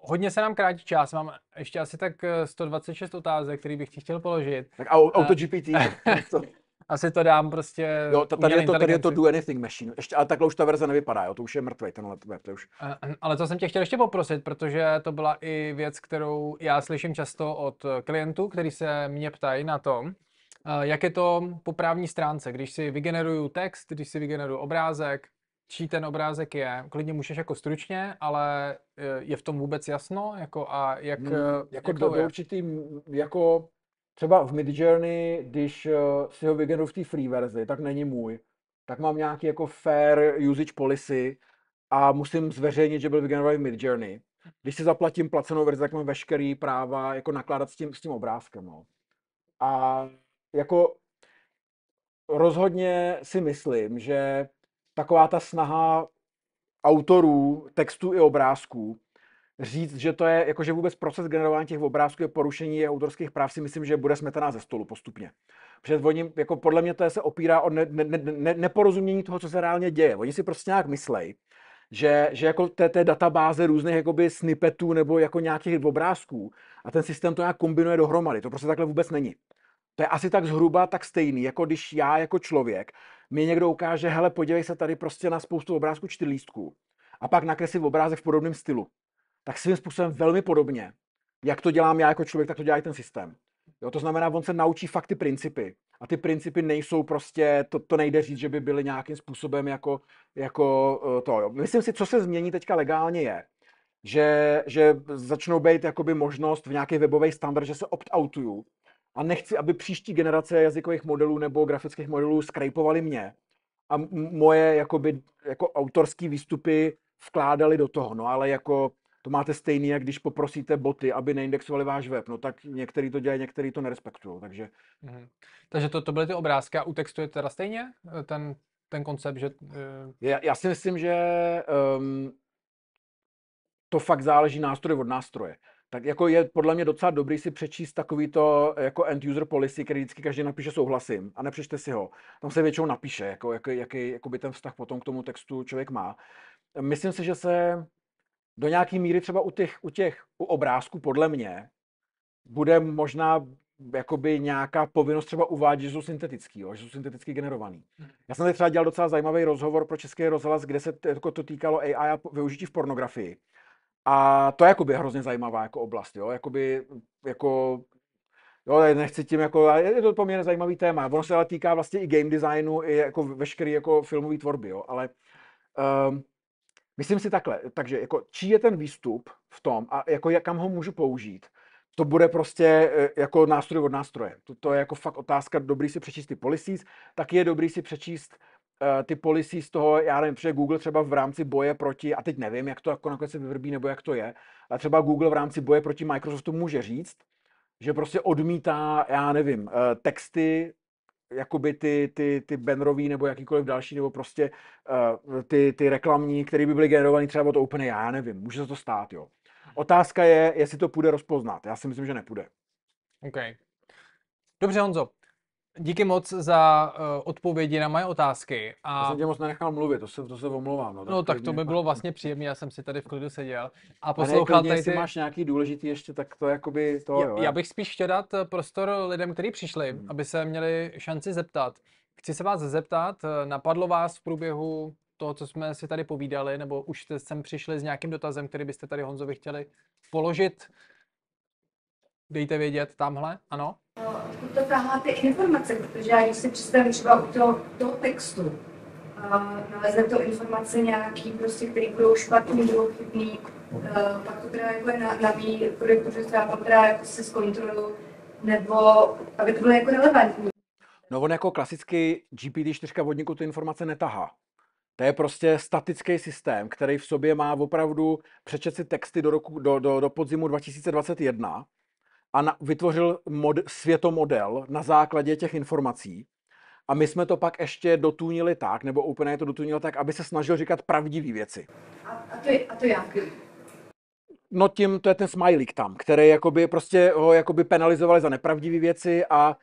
hodně se nám krátí čas, mám ještě asi tak 126 eh, otázek, které bych ti chtěl položit. Tak AutoGPT. asi to dám prostě... Jo, tady, je to, tady je to Do Anything Machine. Ještě, ale takhle už ta verze nevypadá, jo, to už je mrtvý, tenhle web, to už. Ale to jsem tě chtěl ještě poprosit, protože to byla i věc, kterou já slyším často od klientů, kteří se mě ptají na tom, Eh, jak je to po právní stránce, když si vygeneruju text, když si vygeneruju obrázek, čí ten obrázek je. Klidně můžeš jako stručně, ale eh, je v tom vůbec jasno? Jako a jak, hmm, eh, jako jak do, to je? do určitý, jako třeba v Midjourney, když si ho vygeneruji v té free verzi, tak není můj. Tak mám nějaký jako fair usage policy a musím zveřejnit, že byl vygenerovaný v Midjourney. Když si zaplatím placenou verzi, tak mám veškerý práva jako nakládat s tím, s tím obrázkem. No. A jako rozhodně si myslím, že taková ta snaha autorů textů i obrázků říct, že to je, jakože vůbec proces generování těch obrázků je porušení je autorských práv, si myslím, že bude smetaná ze stolu postupně. Protože oni, jako podle mě to je, se opírá o ne, ne, ne, neporozumění toho, co se reálně děje. Oni si prostě nějak myslej, že, že jako té, té databáze různých jakoby snippetů nebo jako nějakých obrázků a ten systém to nějak kombinuje dohromady. To prostě takhle vůbec není. To je asi tak zhruba tak stejný, jako když já jako člověk mi někdo ukáže, hele, podívej se tady prostě na spoustu obrázků čtyřlístků a pak nakreslí obrázek v podobném stylu. Tak svým způsobem velmi podobně, jak to dělám já jako člověk, tak to dělá i ten systém. Jo, to znamená, on se naučí fakt ty principy. A ty principy nejsou prostě, to, to nejde říct, že by byly nějakým způsobem jako, jako eh, to. Jo. Myslím si, co se změní teďka legálně je, že, že začnou být jakoby možnost v nějaký webový standard, že se opt-outuju a nechci, aby příští generace jazykových modelů nebo grafických modelů skrajpovaly mě a moje jakoby, jako autorský výstupy vkládali do toho. No ale jako to máte stejný, jak když poprosíte boty, aby neindexovali váš web. No tak některý to dělají, některý to nerespektují. Takže, mm-hmm. takže to, to byly ty obrázky a u textu je teda stejně e, ten, ten koncept, že... E- já, já si myslím, že um, to fakt záleží nástroj od nástroje tak jako je podle mě docela dobrý si přečíst takovýto jako end user policy, který vždycky každý napíše souhlasím a nepřečte si ho. Tam se většinou napíše, jako, jaký, jaký by ten vztah potom k tomu textu člověk má. Myslím si, že se do nějaké míry třeba u těch, u těch u obrázků podle mě bude možná jakoby nějaká povinnost třeba uvádět, že jsou syntetický, jo, že jsou synteticky generovaný. Mhm. Já jsem tady třeba dělal docela zajímavý rozhovor pro Český rozhlas, kde se jako to týkalo AI a využití v pornografii. A to je jakoby hrozně zajímavá jako oblast, jo, jakoby, jako, jo, nechci tím jako, je to poměrně zajímavý téma, ono se ale týká vlastně i game designu, i jako veškeré jako filmové tvorby, jo, ale um, myslím si takhle, takže jako, čí je ten výstup v tom a jako, jak, kam ho můžu použít, to bude prostě e, jako nástroj od nástroje. To, to je jako fakt otázka, dobrý si přečíst ty policies, tak je dobrý si přečíst Eh, ty policy z toho, já nevím, protože Google třeba v rámci boje proti, a teď nevím, jak to jako nakonec se vyvrbí nebo jak to je, ale třeba Google v rámci boje proti Microsoftu může říct, že prostě odmítá, já nevím, eh, texty, jakoby ty, ty, ty bannerový nebo jakýkoliv další, nebo prostě eh, ty, ty reklamní, které by byly generované třeba od OpenAI, já nevím, může se to stát, jo. Otázka je, jestli to půjde rozpoznat. Já si myslím, že nepůjde. OK. Dobře, Honzo, Díky moc za uh, odpovědi na moje otázky. A... Já jsem tě moc nenechal mluvit, to se, to se omlouvám. No, tak, no, tak to by bylo vlastně příjemné, já jsem si tady v klidu seděl a poslouchal a ne, tady ty... máš nějaký důležitý ještě, tak to jakoby to... Já, jo, já bych spíš chtěl dát eh, prostor lidem, kteří přišli, hmm. aby se měli šanci zeptat. Chci se vás zeptat, eh, napadlo vás v průběhu toho, co jsme si tady povídali, nebo už jste sem přišli s nějakým dotazem, který byste tady Honzovi chtěli položit? dejte vědět tamhle, ano? Odkud to táhla ty informace, protože já když si představím třeba u toho, toho textu, eh, nalezne to informace nějaký, prostě, které budou špatný, budou chybný, eh, pak to teda jako je na, na třeba teda jako se zkontroluju, nebo aby to bylo jako relevantní. No on jako klasicky GPT-4 vodníku ty informace netahá. To je prostě statický systém, který v sobě má opravdu přečet si texty do, roku, do, do, do podzimu 2021 a na, vytvořil mod, světomodel na základě těch informací. A my jsme to pak ještě dotunili tak, nebo úplně to dotunilo tak, aby se snažil říkat pravdivé věci. A, a, to je, a to jak? No tím, to je ten smajlík tam, který jakoby prostě ho jakoby penalizovali za nepravdivé věci a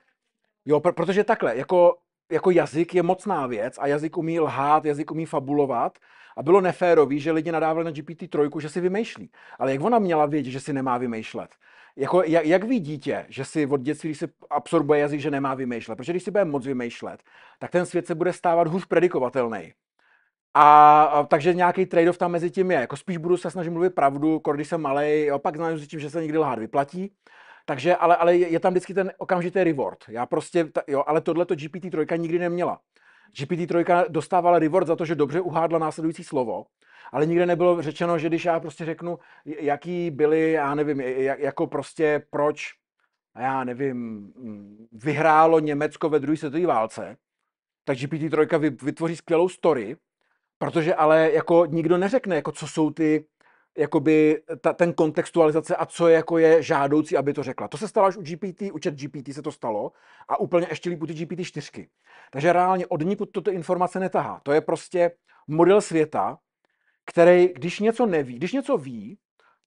jo, pr- protože takhle, jako, jako jazyk je mocná věc a jazyk umí lhát, jazyk umí fabulovat a bylo neférový, že lidi nadávali na GPT-3, že si vymýšlí. Ale jak ona měla vědět, že si nemá vymýšlet? jako, jak, jak ví dítě, že si od dětství, když si absorbuje jazyk, že nemá vymýšlet? Protože když si bude moc vymýšlet, tak ten svět se bude stávat hůř predikovatelný. A, a takže nějaký trade-off tam mezi tím je. Jako spíš budu se snažit mluvit pravdu, jako když jsem malý, opak znám s tím, že se někdy lhát vyplatí. Takže, ale, ale je tam vždycky ten okamžitý reward. Já prostě, ta, jo, ale tohle to GPT-3 nikdy neměla. GPT-3 dostávala reward za to, že dobře uhádla následující slovo ale nikde nebylo řečeno, že když já prostě řeknu, jaký byly, já nevím, jak jako prostě proč, já nevím, mm, vyhrálo Německo ve druhé světové válce, tak GPT-3 vytvoří skvělou story, protože ale jako nikdo neřekne, jako co jsou ty, jakoby ta, ten kontextualizace a co je, jako je žádoucí, aby to řekla. To se stalo až u GPT, u chat GPT se to stalo a úplně ještě líp u ty GPT-4. Takže reálně od nikud toto informace netahá. To je prostě model světa, který, když něco neví, když něco ví,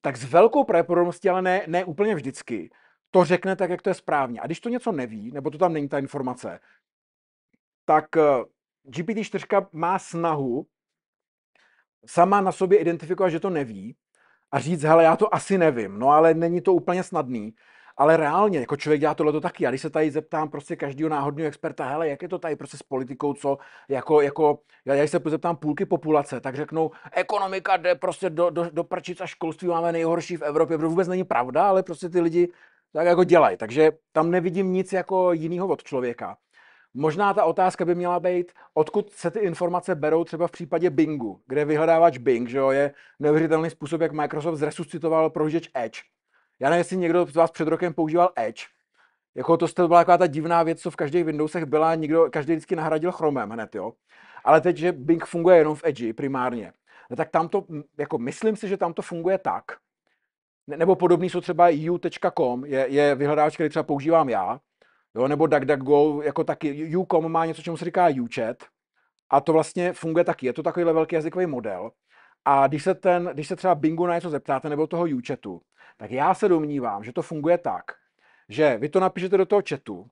tak s velkou pravděpodobností, ale ne, ne úplně vždycky, to řekne tak, jak to je správně. A když to něco neví, nebo to tam není ta informace, tak eh, GPT-4 má snahu sama na sobě identifikovat, že to neví a říct, hele, já to asi nevím, no ale není to úplně snadný, ale reálně, jako člověk dělá tohle taky. Já když se tady zeptám prostě každého náhodného experta, hele, jak je to tady prostě s politikou, co, jako, jako, já, já se zeptám půlky populace, tak řeknou, ekonomika jde prostě do, do, do prčic a školství máme nejhorší v Evropě, To vůbec není pravda, ale prostě ty lidi tak jako dělají. Takže tam nevidím nic jako jiného od člověka. Možná ta otázka by měla být, odkud se ty informace berou třeba v případě Bingu, kde vyhledávač Bing, že jo, je neuvěřitelný způsob, jak Microsoft zresuscitoval prohlížeč Edge. Já nevím, jestli někdo z vás před rokem používal Edge. Jako to, byla taková ta divná věc, co v každých Windowsech byla, nikdo, každý vždycky nahradil Chromem hned, jo. Ale teď, že Bing funguje jenom v Edge primárně, no, tak tam to, jako myslím si, že tam to funguje tak, nebo podobný jsou třeba u.com, je, je vyhledávač, který třeba používám já, jo, nebo DuckDuckGo, jako taky u.com má něco, čemu se říká UChat, a to vlastně funguje taky, je to takovýhle velký jazykový model. A když se, ten, když se třeba Bingu na něco zeptáte, nebo toho UChatu, tak já se domnívám, že to funguje tak, že vy to napíšete do toho chatu,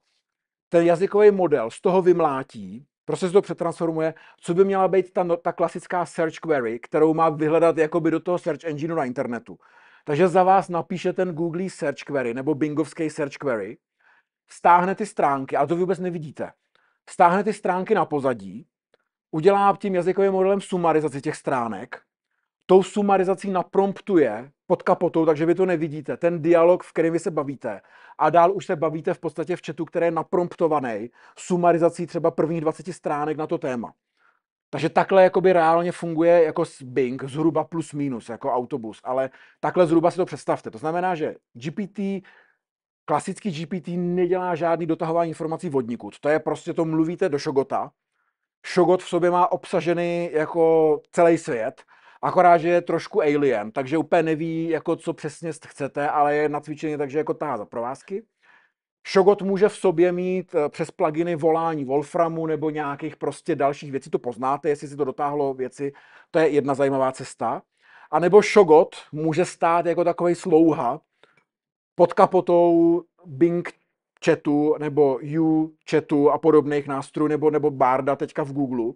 ten jazykový model z toho vymlátí, prostě se to přetransformuje, co by měla být ta, no, ta klasická search query, kterou má vyhledat jakoby do toho search engineu na internetu. Takže za vás napíše ten Google search query nebo Bingovský search query, stáhne ty stránky, a to vy vůbec nevidíte, stáhne ty stránky na pozadí, udělá tím jazykovým modelem sumarizaci těch stránek, tou sumarizací napromptuje pod kapotou, takže vy to nevidíte. Ten dialog, v kterém vy se bavíte. A dál už se bavíte v podstatě v chatu, který je napromptovaný sumarizací třeba prvních 20 stránek na to téma. Takže takhle jakoby reálně funguje jako Bing, zhruba plus minus, jako autobus, ale takhle zhruba si to představte. To znamená, že GPT, klasický GPT nedělá žádný dotahování informací vodníků. To je prostě, to mluvíte do šogota. Šogot v sobě má obsažený jako celý svět Akorát, že je trošku alien, takže úplně neví, jako co přesně chcete, ale je nacvičený, takže jako tahá za provázky. Shogot může v sobě mít eh, přes pluginy volání Wolframu nebo nějakých prostě dalších věcí, to poznáte, jestli si to dotáhlo věci, to je jedna zajímavá cesta. A nebo Shogot může stát jako takový slouha pod kapotou Bing chatu nebo U chatu a podobných nástrojů, nebo, nebo Barda teďka v Google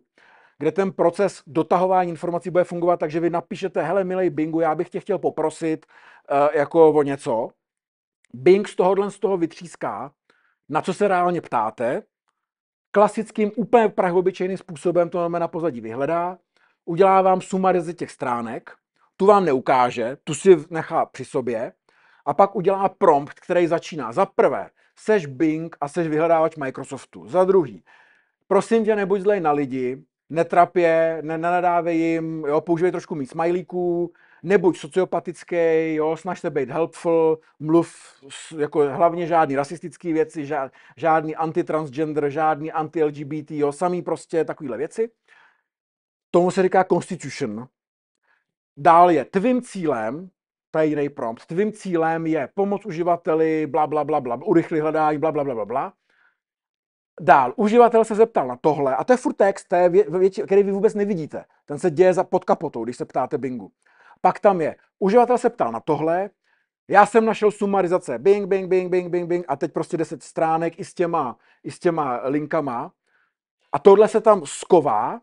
kde ten proces dotahování informací bude fungovat takže vy napíšete, hele, milej Bingu, já bych tě chtěl poprosit uh, jako o něco. Bing z tohohle z toho vytříská, na co se reálně ptáte, klasickým, úplně prahobyčejným způsobem to na pozadí vyhledá, udělá vám sumarizy těch stránek, tu vám neukáže, tu si nechá při sobě a pak udělá prompt, který začíná. Za prvé, seš Bing a seš vyhledávač Microsoftu. Za druhý, prosím tě, nebuď zlej na lidi, netrapě, nenadávej jim, jo, používej trošku mít smajlíků, nebuď sociopatický, jo, snaž se být helpful, mluv jako hlavně žádný rasistický věci, žád, žádný antitransgender, žádný anti-LGBT, jo, samý prostě takovýhle věci. Tomu se říká constitution. Dál je tvým cílem, to je jiný prompt, tvým cílem je pomoc uživateli, bla, bla, bla, bla, urychlit hledání, bla, bla, bla, bla, bla. Dál, uživatel se zeptal na tohle, a to je furt text, to je vě, který vy vůbec nevidíte. Ten se děje za pod kapotou, když se ptáte Bingu. Pak tam je, uživatel se ptal na tohle, já jsem našel sumarizace, bing, bing, bing, bing, bing, bing, a teď prostě 10 stránek i s těma, i s těma linkama. A tohle se tam sková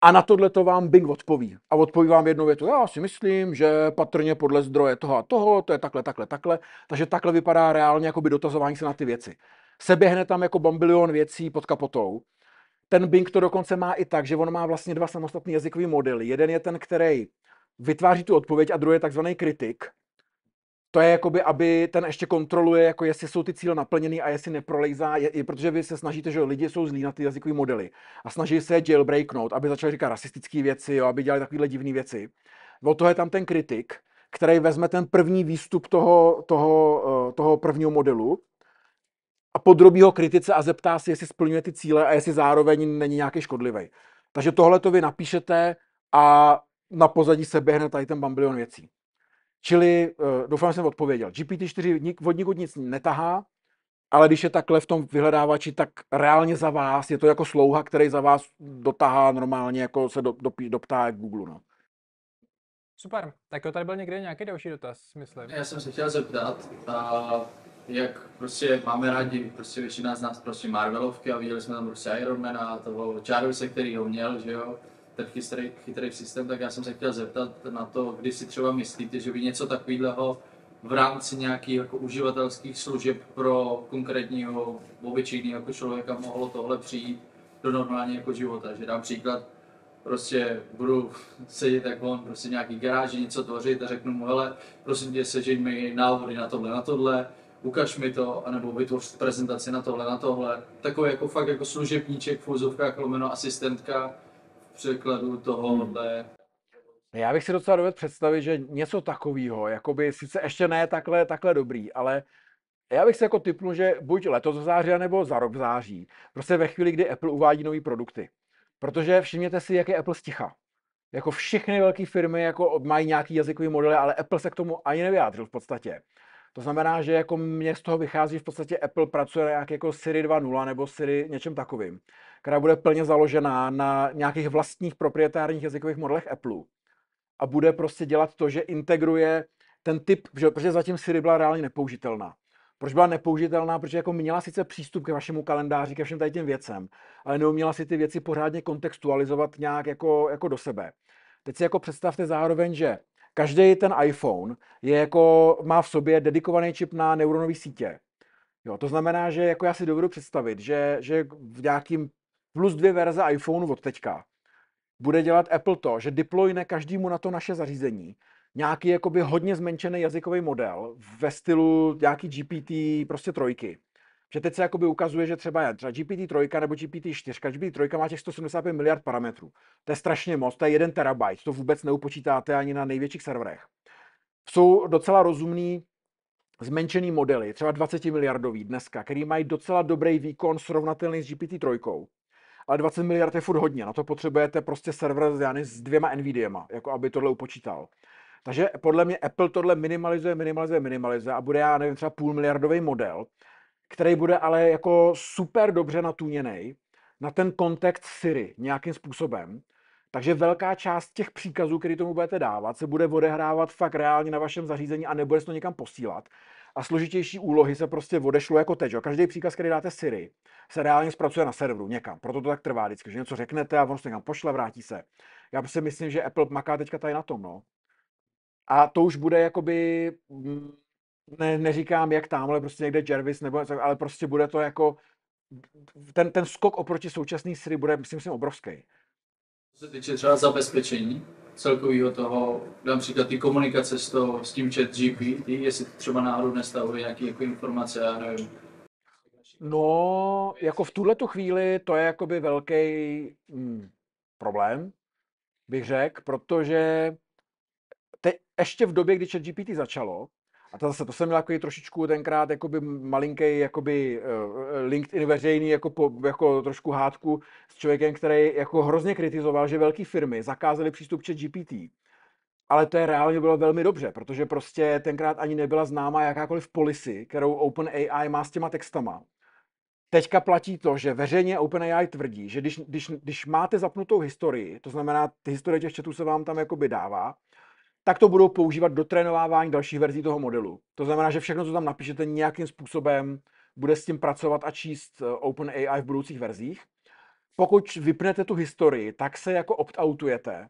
a na tohle to vám Bing odpoví. A odpoví vám jednou větu, já si myslím, že patrně podle zdroje toho a toho, to je takhle, takhle, takhle. Takže takhle vypadá reálně jakoby dotazování se na ty věci seběhne tam jako bambilion věcí pod kapotou. Ten Bing to dokonce má i tak, že on má vlastně dva samostatné jazykové modely. Jeden je ten, který vytváří tu odpověď a druhý je takzvaný kritik. To je jakoby, aby ten ještě kontroluje, jako jestli jsou ty cíle naplněny a jestli neprolejzá, je, je, protože vy se snažíte, že lidi jsou zlí na ty jazykové modely a snaží se je jailbreaknout, aby začali říkat rasistické věci, jo, aby dělali takovéhle divné věci. O toho je tam ten kritik, který vezme ten první výstup toho, toho, eh, toho prvního modelu a podrobí ho kritice a zeptá se, jestli splňuje ty cíle a jestli zároveň není nějaký škodlivý. Takže tohle to vy napíšete a na pozadí se běhne tady ten bambilion věcí. Čili eh, doufám, že jsem odpověděl. GPT-4 od nic netahá, ale když je takhle v tom vyhledávači, tak reálně za vás, je to jako slouha, který za vás dotahá normálně, jako se do, do, doptá jak Google. No. Super, tak jo, tady byl někde nějaký další dotaz, myslím. Já jsem se chtěl zeptat, a jak prostě máme rádi, prostě většina z nás prostě Marvelovky a viděli jsme tam prostě Ironmana a toho Jarvise, který ho měl, že jo, ten chytrý, chytrý systém, tak já jsem se chtěl zeptat na to, kdy si třeba myslíte, že by něco takového v rámci nějakých jako uživatelských služeb pro konkrétního obyčejného jako člověka mohlo tohle přijít do normálního jako života. Že dám příklad, prostě budu sedět jako on prostě nějaký garáži, něco tvořit a řeknu mu, hele, prosím tě, sežeň mi návody na tohle, na tohle, ukaž mi to, anebo vytvoř prezentaci na tohle, na tohle. Takový jako fakt jako služebníček fulzovka, klomeno, asistentka v překladu tohohle. Hmm. Já bych si docela dovedl představit, že něco takového, jakoby sice ještě ne takhle, takhle dobrý, ale já bych se jako typnul, že buď letos v září, nebo za rok v září. Prostě ve chvíli, kdy Apple uvádí nové produkty. Protože všimněte si, jak je Apple sticha. Jako všechny velké firmy jako mají nějaký jazykový modely, ale Apple se k tomu ani nevyjádřil v podstatě. To znamená, že jako mě z toho vychází v podstatě Apple pracuje jak jako Siri 2.0 nebo Siri něčem takovým, která bude plně založená na nějakých vlastních proprietárních jazykových modelech Apple a bude prostě dělat to, že integruje ten typ, že, protože zatím Siri byla reálně nepoužitelná. Proč byla nepoužitelná? Protože jako měla sice přístup ke vašemu kalendáři, ke všem tady těm věcem, ale neuměla si ty věci pořádně kontextualizovat nějak jako, jako do sebe. Teď si jako představte zároveň, že Každý ten iPhone je jako, má v sobě dedikovaný čip na neuronové sítě. Jo, to znamená, že jako já si dovedu představit, že, že v nějakým plus dvě verze iPhoneu od teďka bude dělat Apple to, že deployne každému na to naše zařízení nějaký jakoby hodně zmenšený jazykový model ve stylu nějaký GPT prostě trojky že teď se jakoby ukazuje, že třeba, třeba GPT-3 nebo GPT-4, GPT-3 má těch 175 miliard parametrů. To je strašně moc, to je 1 terabyte, to vůbec neupočítáte ani na největších serverech. Jsou docela rozumný zmenšený modely, třeba 20 miliardový dneska, který mají docela dobrý výkon srovnatelný s GPT-3. Ale 20 miliard je furt hodně, na to potřebujete prostě server s, já s dvěma NVIDIAma, jako aby tohle upočítal. Takže podle mě Apple tohle minimalizuje, minimalizuje, minimalizuje a bude, já nevím, třeba půl miliardový model, který bude ale jako super dobře natuněný na ten kontext Siri nějakým způsobem. Takže velká část těch příkazů, který tomu budete dávat, se bude odehrávat fakt reálně na vašem zařízení a nebude se to někam posílat. A složitější úlohy se prostě odešlo jako teď. Každý příkaz, který dáte Siri, se reálně zpracuje na serveru někam. Proto to tak trvá vždycky, že něco řeknete a on se někam pošle, vrátí se. Já si myslím, že Apple maká teďka tady na tom. No. A to už bude jakoby mm, ne, neříkám jak tamhle prostě někde Jervis, nebo, ale prostě bude to jako, ten, ten skok oproti současné Siri bude, myslím, myslím obrovský. Co se týče třeba zabezpečení celkového toho, příklad ty komunikace s, to, s tím chat GPT, jestli třeba náhodou nestavuje nějaké jako informace, já nevím, No, jako v tuhle tu chvíli to je jakoby velký hm, problém, bych řekl, protože te, ještě v době, kdy ChatGPT začalo, a to zase, to jsem měl jako trošičku tenkrát jakoby malinký jakoby eh, LinkedIn veřejný jako, po, jako trošku hádku s člověkem, který jako hrozně kritizoval, že velké firmy zakázaly přístup chat GPT. Ale to je reálně bylo velmi dobře, protože prostě tenkrát ani nebyla známa jakákoliv policy, kterou OpenAI má s těma textama. Teďka platí to, že veřejně OpenAI tvrdí, že když, když, když máte zapnutou historii, to znamená, ty historie těch četů se vám tam jakoby dává, tak to budou používat do trénovávání dalších verzí toho modelu. To znamená, že všechno, co tam napíšete, nějakým způsobem bude s tím pracovat a číst eh, OpenAI v budoucích verzích. Pokud vypnete tu historii, tak se jako opt-outujete.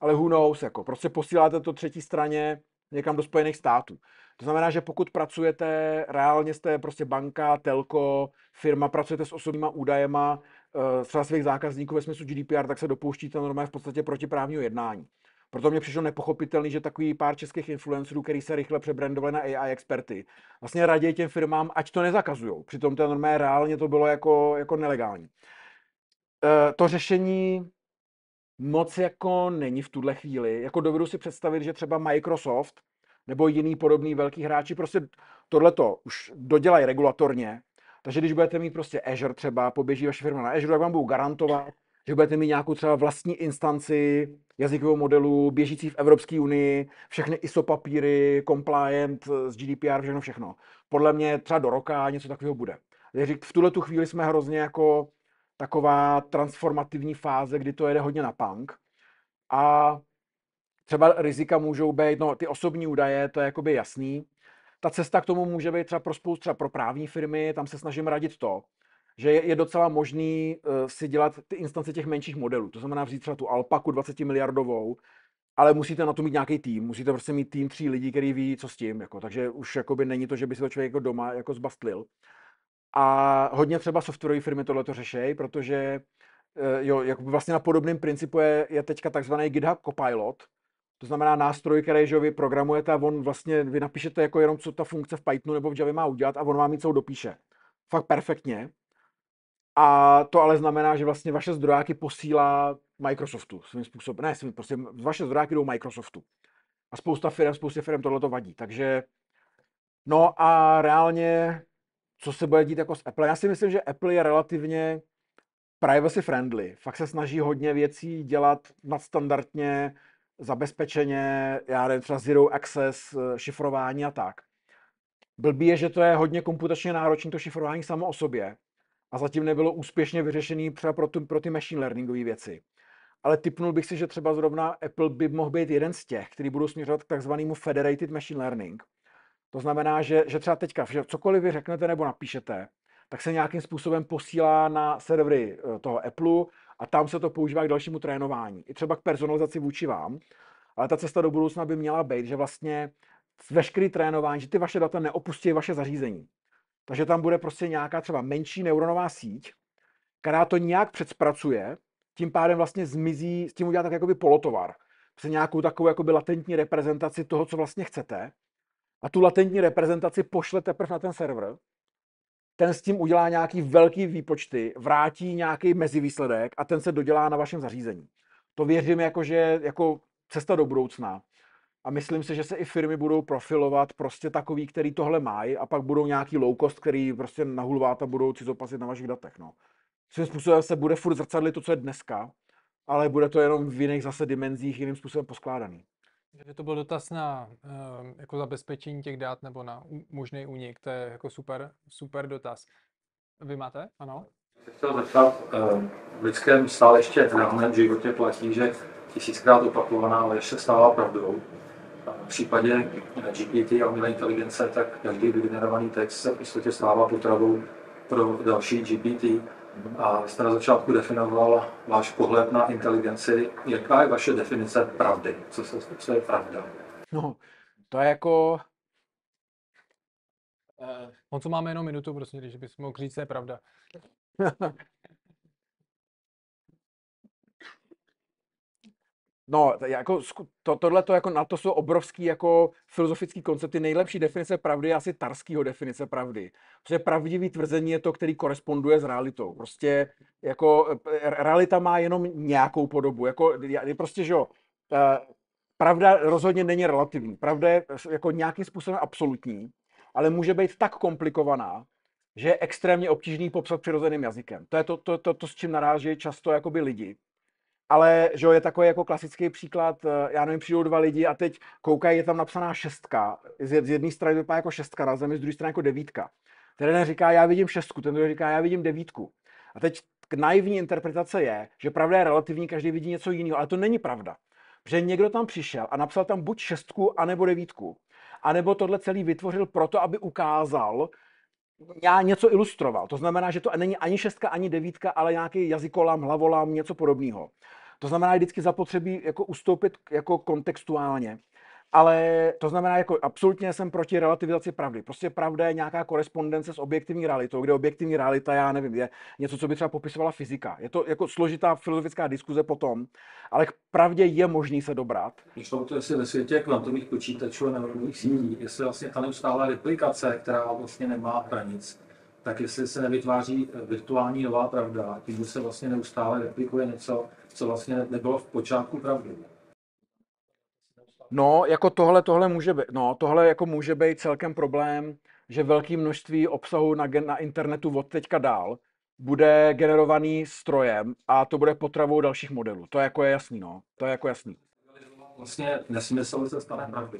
Ale who knows, jako prostě posíláte to třetí straně někam do Spojených států. To znamená, že pokud pracujete, reálně jste prostě banka, telko, firma, pracujete s osobníma údajema eh, třeba svých zákazníků ve smyslu GDPR, tak se dopouštíte normálně v podstatě protiprávního jednání. Proto mě přišlo nepochopitelný, že takový pár českých influencerů, který se rychle přebrandovali na AI experty, vlastně raději těm firmám, ať to nezakazují. Přitom to normálně reálně to bylo jako, jako nelegální. E, to řešení moc jako není v tuhle chvíli. Jako dovedu si představit, že třeba Microsoft nebo jiný podobný velký hráči prostě tohleto už dodělají regulatorně, takže když budete mít prostě Azure třeba, poběží vaše firma na Azure, tak vám budou garantovat, že budete mít nějakou třeba vlastní instanci jazykového modelu, běžící v Evropské unii, všechny ISO papíry, compliant eh, s GDPR, všechno, všechno. Podle mě třeba do roka něco takového bude. Takže v tuhle tu chvíli jsme hrozně jako taková transformativní fáze, kdy to jede hodně na punk. A třeba rizika můžou být, no ty osobní údaje, to je jakoby jasný. Ta cesta k tomu může být třeba pro spoustu, třeba pro právní firmy, tam se snažím radit to, že je, je docela možný uh, si dělat ty instance těch menších modelů. To znamená vzít třeba tu Alpaku 20 miliardovou, ale musíte na to mít nějaký tým. Musíte prostě mít tým tří lidí, který ví, co s tím. Jako. Takže už jakoby není to, že by se to člověk jako doma jako zbastlil. A hodně třeba softwarové firmy tohle to řeší, protože eh, jo, jako vlastně na podobném principu je, je teďka takzvaný GitHub Copilot, to znamená nástroj, který že vy programujete a on vlastně, vy napíšete jako jenom, co ta funkce v Pythonu nebo v Java má udělat a on vám ji celou dopíše. Fakt perfektně. A to ale znamená, že vlastně vaše zdrojáky posílá Microsoftu svým způsobem. Ne, svým, prostě vaše zdrojáky jdou Microsoftu. A spousta firm, spousta firm tohle to vadí. Takže no a reálně, co se bude dít jako s Apple? Já si myslím, že Apple je relativně privacy friendly. Fakt se snaží hodně věcí dělat nadstandardně, zabezpečeně, já nevím, třeba zero access, eh, šifrování a tak. Blbý je, že to je hodně komputačně náročné to šifrování samo o sobě, a zatím nebylo úspěšně vyřešený třeba pro, tu, pro ty machine learningové věci. Ale typnul bych si, že třeba zrovna Apple by mohl být jeden z těch, který budou směřovat k takzvanému federated machine learning. To znamená, že, že třeba teďka, že cokoliv vy řeknete nebo napíšete, tak se nějakým způsobem posílá na servery eh, toho Apple a tam se to používá k dalšímu trénování. I třeba k personalizaci vůči vám. Ale ta cesta do budoucna by měla být, že vlastně veškerý trénování, že ty vaše data neopustí vaše zařízení. Takže tam bude prostě nějaká třeba menší neuronová síť, která to nějak předspracuje, tím pádem vlastně zmizí, s tím udělá tak jakoby polotovar. Prostě nějakou takovou jakoby latentní reprezentaci toho, co vlastně chcete. A tu latentní reprezentaci pošle teprve na ten server. Ten s tím udělá nějaký velký výpočty, vrátí nějaký mezivýsledek a ten se dodělá na vašem zařízení. To věřím jako, že jako cesta do budoucna. A myslím si, že se i firmy budou profilovat prostě takový, který tohle mají a pak budou nějaký low cost, který prostě nahulváta budou cizopasit na vašich datech. No. Svým způsobem se bude furt zrcadlit to, co je dneska, ale bude to jenom v jiných zase dimenzích, jiným způsobem poskládaný. Takže to byl dotaz na ehm, jako zabezpečení těch dát nebo na možný únik, to je jako super, super dotaz. Vy máte? Ano? Já chtěl zeptat, ehm, v lidském stále ještě na mém životě platí, že tisíckrát opakovaná lež se stává pravdou v případě GPT a umělé inteligence, tak každý vygenerovaný text se v podstatě stává potravou pro další GPT. A jste na začátku definoval váš pohled na inteligenci. Jaká je vaše definice pravdy? Co, se, co je pravda? No, to je jako... Eh, on co máme jenom minutu, prostě, když bychom mohl říct, co je pravda. No, jako, to, tohle to jako, na to jsou obrovský jako filozofický koncepty. Nejlepší definice pravdy je asi Tarskýho definice pravdy. Protože pravdivý tvrzení je to, který koresponduje s realitou. Prostě jako e, e, realita má jenom nějakou podobu. Jako, je prostě, že jo, e, pravda rozhodně není relativní. Pravda je jako nějakým způsobem absolutní, ale může být tak komplikovaná, že je extrémně obtížný popsat přirozeným jazykem. To je to, to, to, to s čím naráží často jakoby lidi ale že jo, je takový jako klasický příklad, eh, já nevím, přijdou dva lidi a teď koukají, je tam napsaná šestka. Z jedné strany vypadá jako šestka na zemi, z druhé strany jako devítka. Ten jeden říká, já vidím šestku, ten druhý říká, já vidím devítku. A teď naivní interpretace je, že pravda je relativní, každý vidí něco jiného, ale to není pravda. že někdo tam přišel a napsal tam buď šestku, anebo devítku. A nebo tohle celý vytvořil proto, aby ukázal, já něco ilustroval. To znamená, že to není ani šestka, ani devítka, ale nějaký jazykolam, hlavolám, něco podobného. To znamená, že vždycky zapotřebí jako ustoupit jako kontextuálně. Ale to znamená, jako absolutně jsem proti relativizaci pravdy. Prostě pravda je nějaká korespondence s objektivní realitou, kde objektivní realita, já nevím, je něco, co by třeba popisovala fyzika. Je to jako složitá filozofická diskuze potom, ale k pravdě je možný se dobrat. Když to jestli ve světě kvantových počítačů a neuronových sítí, jestli vlastně ta neustálá replikace, která vlastně nemá hranic, tak jestli se nevytváří eh, virtuální nová pravda, tím se vlastně neustále replikuje něco, co vlastně nebylo v počátku pravdy. No, jako tohle, tohle může být, no, tohle jako může být celkem problém, že velké množství obsahu na, na internetu od teďka dál bude generovaný strojem a to bude potravou dalších modelů. To je jako je jasný, no. To je jako jasný. Vlastně nesmysl se stane pravdou.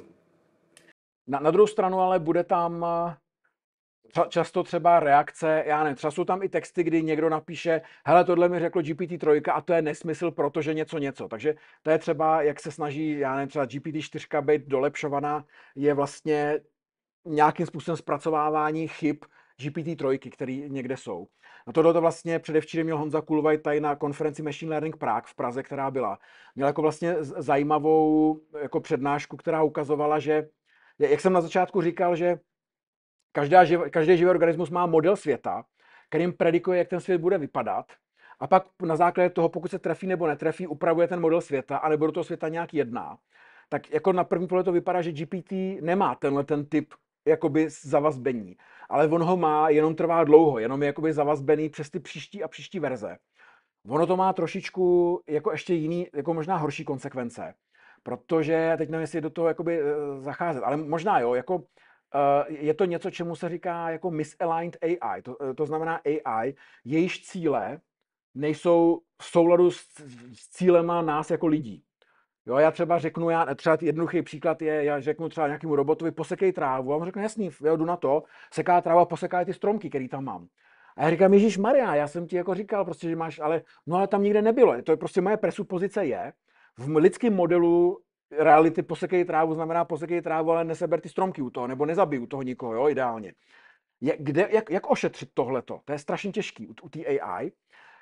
Na, na druhou stranu ale bude tam, eh, často třeba reakce, já ne, třeba jsou tam i texty, kdy někdo napíše, hele, tohle mi řeklo GPT-3 a to je nesmysl, protože něco něco. Takže to je třeba, jak se snaží, já ne, třeba GPT-4 být dolepšovaná, je vlastně nějakým způsobem zpracovávání chyb GPT-3, které někde jsou. Na tohle to vlastně předevčírem měl Honza Kulvaj tady na konferenci Machine Learning Prague v Praze, která byla. Měl jako vlastně zajímavou jako přednášku, která ukazovala, že, jak jsem na začátku říkal, že Každá živ, každý živý organismus má model světa, kterým predikuje, jak ten svět bude vypadat. A pak na základě toho, pokud se trefí nebo netrefí, upravuje ten model světa, anebo do toho světa nějak jedná. Tak jako na první pohled to vypadá, že GPT nemá tenhle ten typ jakoby zavazbení. Ale on ho má, jenom trvá dlouho, jenom je jakoby zavazbený přes ty příští a příští verze. Ono to má trošičku jako ještě jiný, jako možná horší konsekvence. Protože, teď nevím, jestli do toho jakoby eh, zacházet, ale možná jo, jako Eh, je to něco, čemu se říká jako misaligned AI. To, eh, to znamená AI, jejíž cíle nejsou v souladu s, s cílema nás jako lidí. Jo, já třeba řeknu, já, třeba jednoduchý příklad je, já řeknu třeba nějakému robotovi, posekej trávu, a on řekne, jasný, já jdu na to, seká tráva, poseká ty stromky, který tam mám. A já říkám, Ježíš Maria, já jsem ti jako říkal, prostě, že máš, ale no ale tam nikde nebylo. To je prostě moje presupozice je, v lidském modelu reality posekej trávu znamená posekej trávu, ale neseber ty stromky u toho, nebo nezabij u toho nikoho, jo, ideálně. Jak, kde, jak, jak ošetřit tohleto? To je strašně těžký u, u té AI.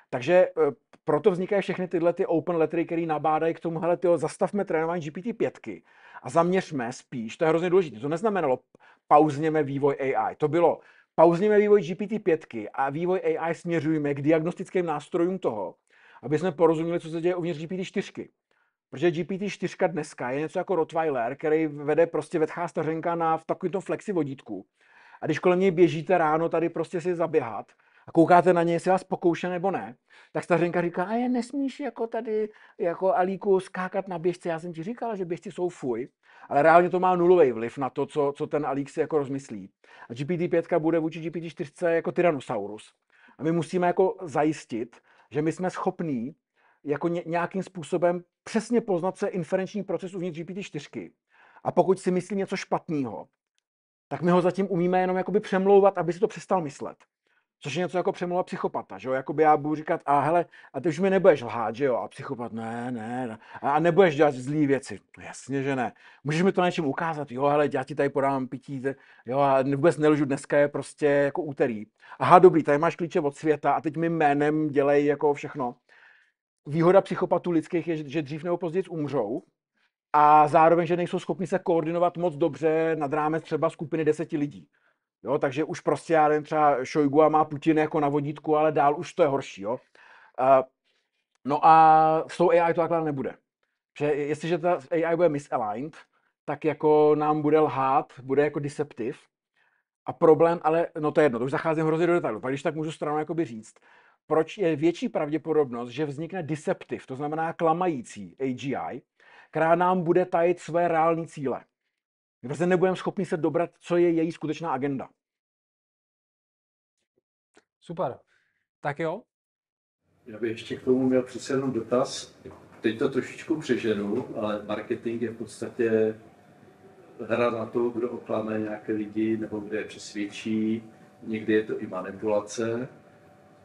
Takže eh, proto vznikají všechny tyhle ty open lettery, které nabádají k tomu, hele, tyjo, zastavme trénování GPT-5 a zaměřme spíš, to je hrozně důležité, to neznamenalo pauzněme vývoj AI, to bylo pauzněme vývoj GPT-5 a vývoj AI směřujeme k diagnostickým nástrojům toho, aby jsme porozuměli, co se děje uvnitř GPT-4. Protože GPT-4 dneska je něco jako Rottweiler, který vede prostě vedchá stařenka na v takovém flexi vodítku. A když kolem něj běžíte ráno tady prostě si zaběhat a koukáte na něj, jestli vás pokouše nebo ne, tak stařenka říká, a je nesmíš jako tady, jako Alíku, skákat na běžce. Já jsem ti říkala, že běžci jsou fuj, ale reálně to má nulový vliv na to, co, co ten Alík si jako rozmyslí. A GPT-5 bude vůči GPT-4 jako Tyrannosaurus. A my musíme jako zajistit, že my jsme schopní jako ně, nějakým způsobem přesně poznat, co je inferenční proces uvnitř GPT-4. A pokud si myslí něco špatného, tak my ho zatím umíme jenom jakoby přemlouvat, aby si to přestal myslet. Což je něco jako přemluva psychopata, že jo? Jakoby já budu říkat, a hele, a ty už mi nebudeš lhát, že jo? A psychopat, ne, ne, ne. a nebudeš dělat zlý věci. No, jasně, že ne. Můžeš mi to na něčem ukázat, jo, hele, já ti tady podám pití, jo, a vůbec nelžu, dneska je prostě jako úterý. Aha, dobrý, tady máš klíče od světa a teď mi jménem dělej jako všechno výhoda psychopatů lidských je, že dřív nebo později umřou a zároveň, že nejsou schopni se koordinovat moc dobře nad rámec třeba skupiny deseti lidí. Jo, takže už prostě, já nevím, třeba Šojgu a má Putin jako na vodítku, ale dál už to je horší. Jo. Uh, no a s tou AI to takhle nebude. Že jestliže ta AI bude misaligned, tak jako nám bude lhát, bude jako deceptive. A problém, ale, no to je jedno, to už zacházím hrozně do detailu, pak když tak můžu stranu jakoby říct, proč je větší pravděpodobnost, že vznikne deceptive, to znamená klamající AGI, která nám bude tajit své reální cíle. My prostě nebudeme schopni se dobrat, co je její skutečná agenda. Super. Tak jo. Já bych ještě k tomu měl přece jenom dotaz. Teď to trošičku přeženu, ale marketing je v podstatě hra na to, kdo oklame nějaké lidi nebo kde je přesvědčí. Někdy je to i manipulace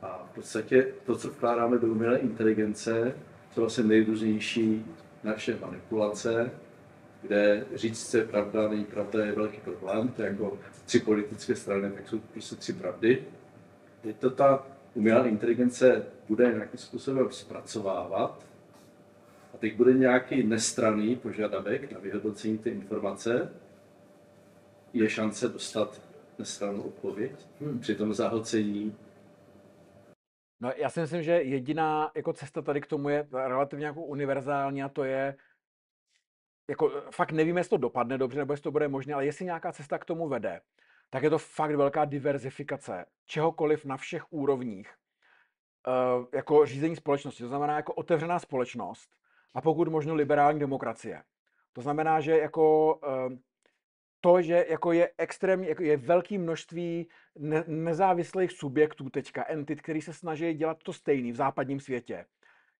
a v podstatě to, co vkládáme do umělé inteligence, jsou vlastně nejrůznější naše manipulace, kde říct, co je pravda, není pravda, je velký problém. To je jako tři politické strany, tak jsou prostě tři pravdy. Teď to ta umělá inteligence bude nějakým způsobem zpracovávat a teď bude nějaký nestraný požadavek na vyhodnocení té informace. Je šance dostat nestranou odpověď hmm. při tom zahlcení No já si myslím, že jediná jako cesta tady k tomu je relativně jako univerzální a to je jako eh, fakt nevíme, jestli to dopadne dobře nebo jestli to bude možné, ale jestli nějaká cesta k tomu vede, tak je to fakt velká diverzifikace čehokoliv na všech úrovních eh, jako řízení společnosti. To znamená jako otevřená společnost a pokud možno liberální demokracie. To znamená, že jako eh, to, že jako je extrémní, jako je velké množství ne, nezávislých subjektů teďka, entit, který se snaží dělat to stejný v západním světě.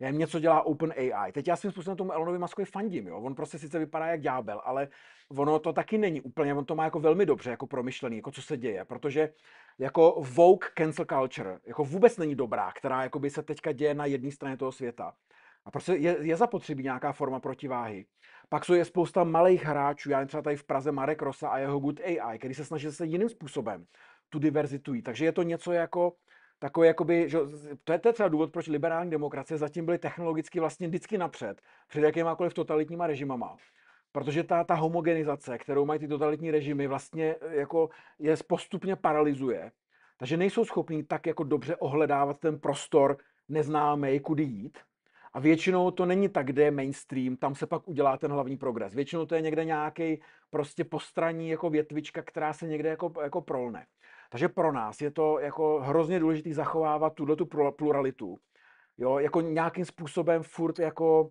Já něco dělá OpenAI. Teď já svým způsobem tomu Elonovi Muskovi fandím, jo. On prostě sice vypadá jak ďábel, ale ono to taky není úplně, on to má jako velmi dobře jako promyšlený, jako co se děje, protože jako woke cancel culture, jako vůbec není dobrá, která jako by se teďka děje na jedné straně toho světa. A prostě je, je zapotřebí nějaká forma protiváhy. Pak jsou je spousta malých hráčů, já třeba tady v Praze Marek Rosa a jeho Good AI, který se snaží se jiným způsobem tu diverzitují. Takže je to něco jako takové, jakoby, že, to, je, to je třeba důvod, proč liberální demokracie zatím byly technologicky vlastně vždycky napřed, před jakýmakoliv totalitníma režimama. Protože ta, ta homogenizace, kterou mají ty totalitní režimy, vlastně eh, jako je postupně paralizuje. Takže nejsou schopní tak jako dobře ohledávat ten prostor neznámý, kudy jít. A většinou to není tak, kde je mainstream, tam se pak udělá ten hlavní progres. Většinou to je někde nějaký prostě postraní jako větvička, která se někde jako, jako prolne. Takže pro nás je to jako hrozně důležité zachovávat tuhle tu pluralitu. Jo, jako nějakým způsobem furt jako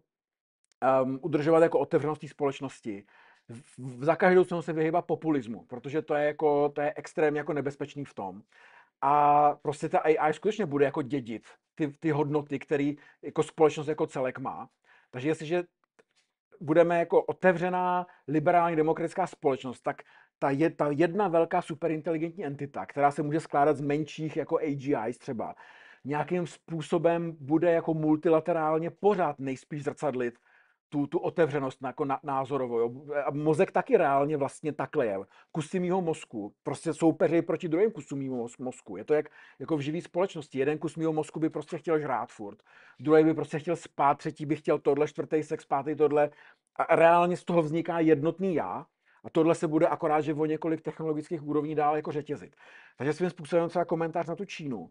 um, udržovat jako otevřenost té společnosti. V, v, za každou cenu se vyhýbat populismu, protože to je, jako, to je extrémně jako nebezpečný v tom a prostě ta AI skutečně bude jako dědit ty, ty hodnoty, které jako společnost jako celek má. Takže jestliže budeme jako otevřená liberální demokratická společnost, tak ta, je, ta jedna velká superinteligentní entita, která se může skládat z menších jako AGI třeba, nějakým způsobem bude jako multilaterálně pořád nejspíš zrcadlit tu, tu otevřenost jako na, názorovou. Jo. A mozek taky reálně vlastně takhle je. Kusy mýho mozku prostě soupeří proti druhým kusům mýho mozku. Je to jak, jako v živé společnosti. Jeden kus mýho mozku by prostě chtěl žrát furt, druhý by prostě chtěl spát, třetí by chtěl tohle, čtvrtý sex, pátý tohle. A reálně z toho vzniká jednotný já, a tohle se bude akorát, že o několik technologických úrovní dál jako řetězit. Takže svým způsobem třeba komentář na tu Čínu.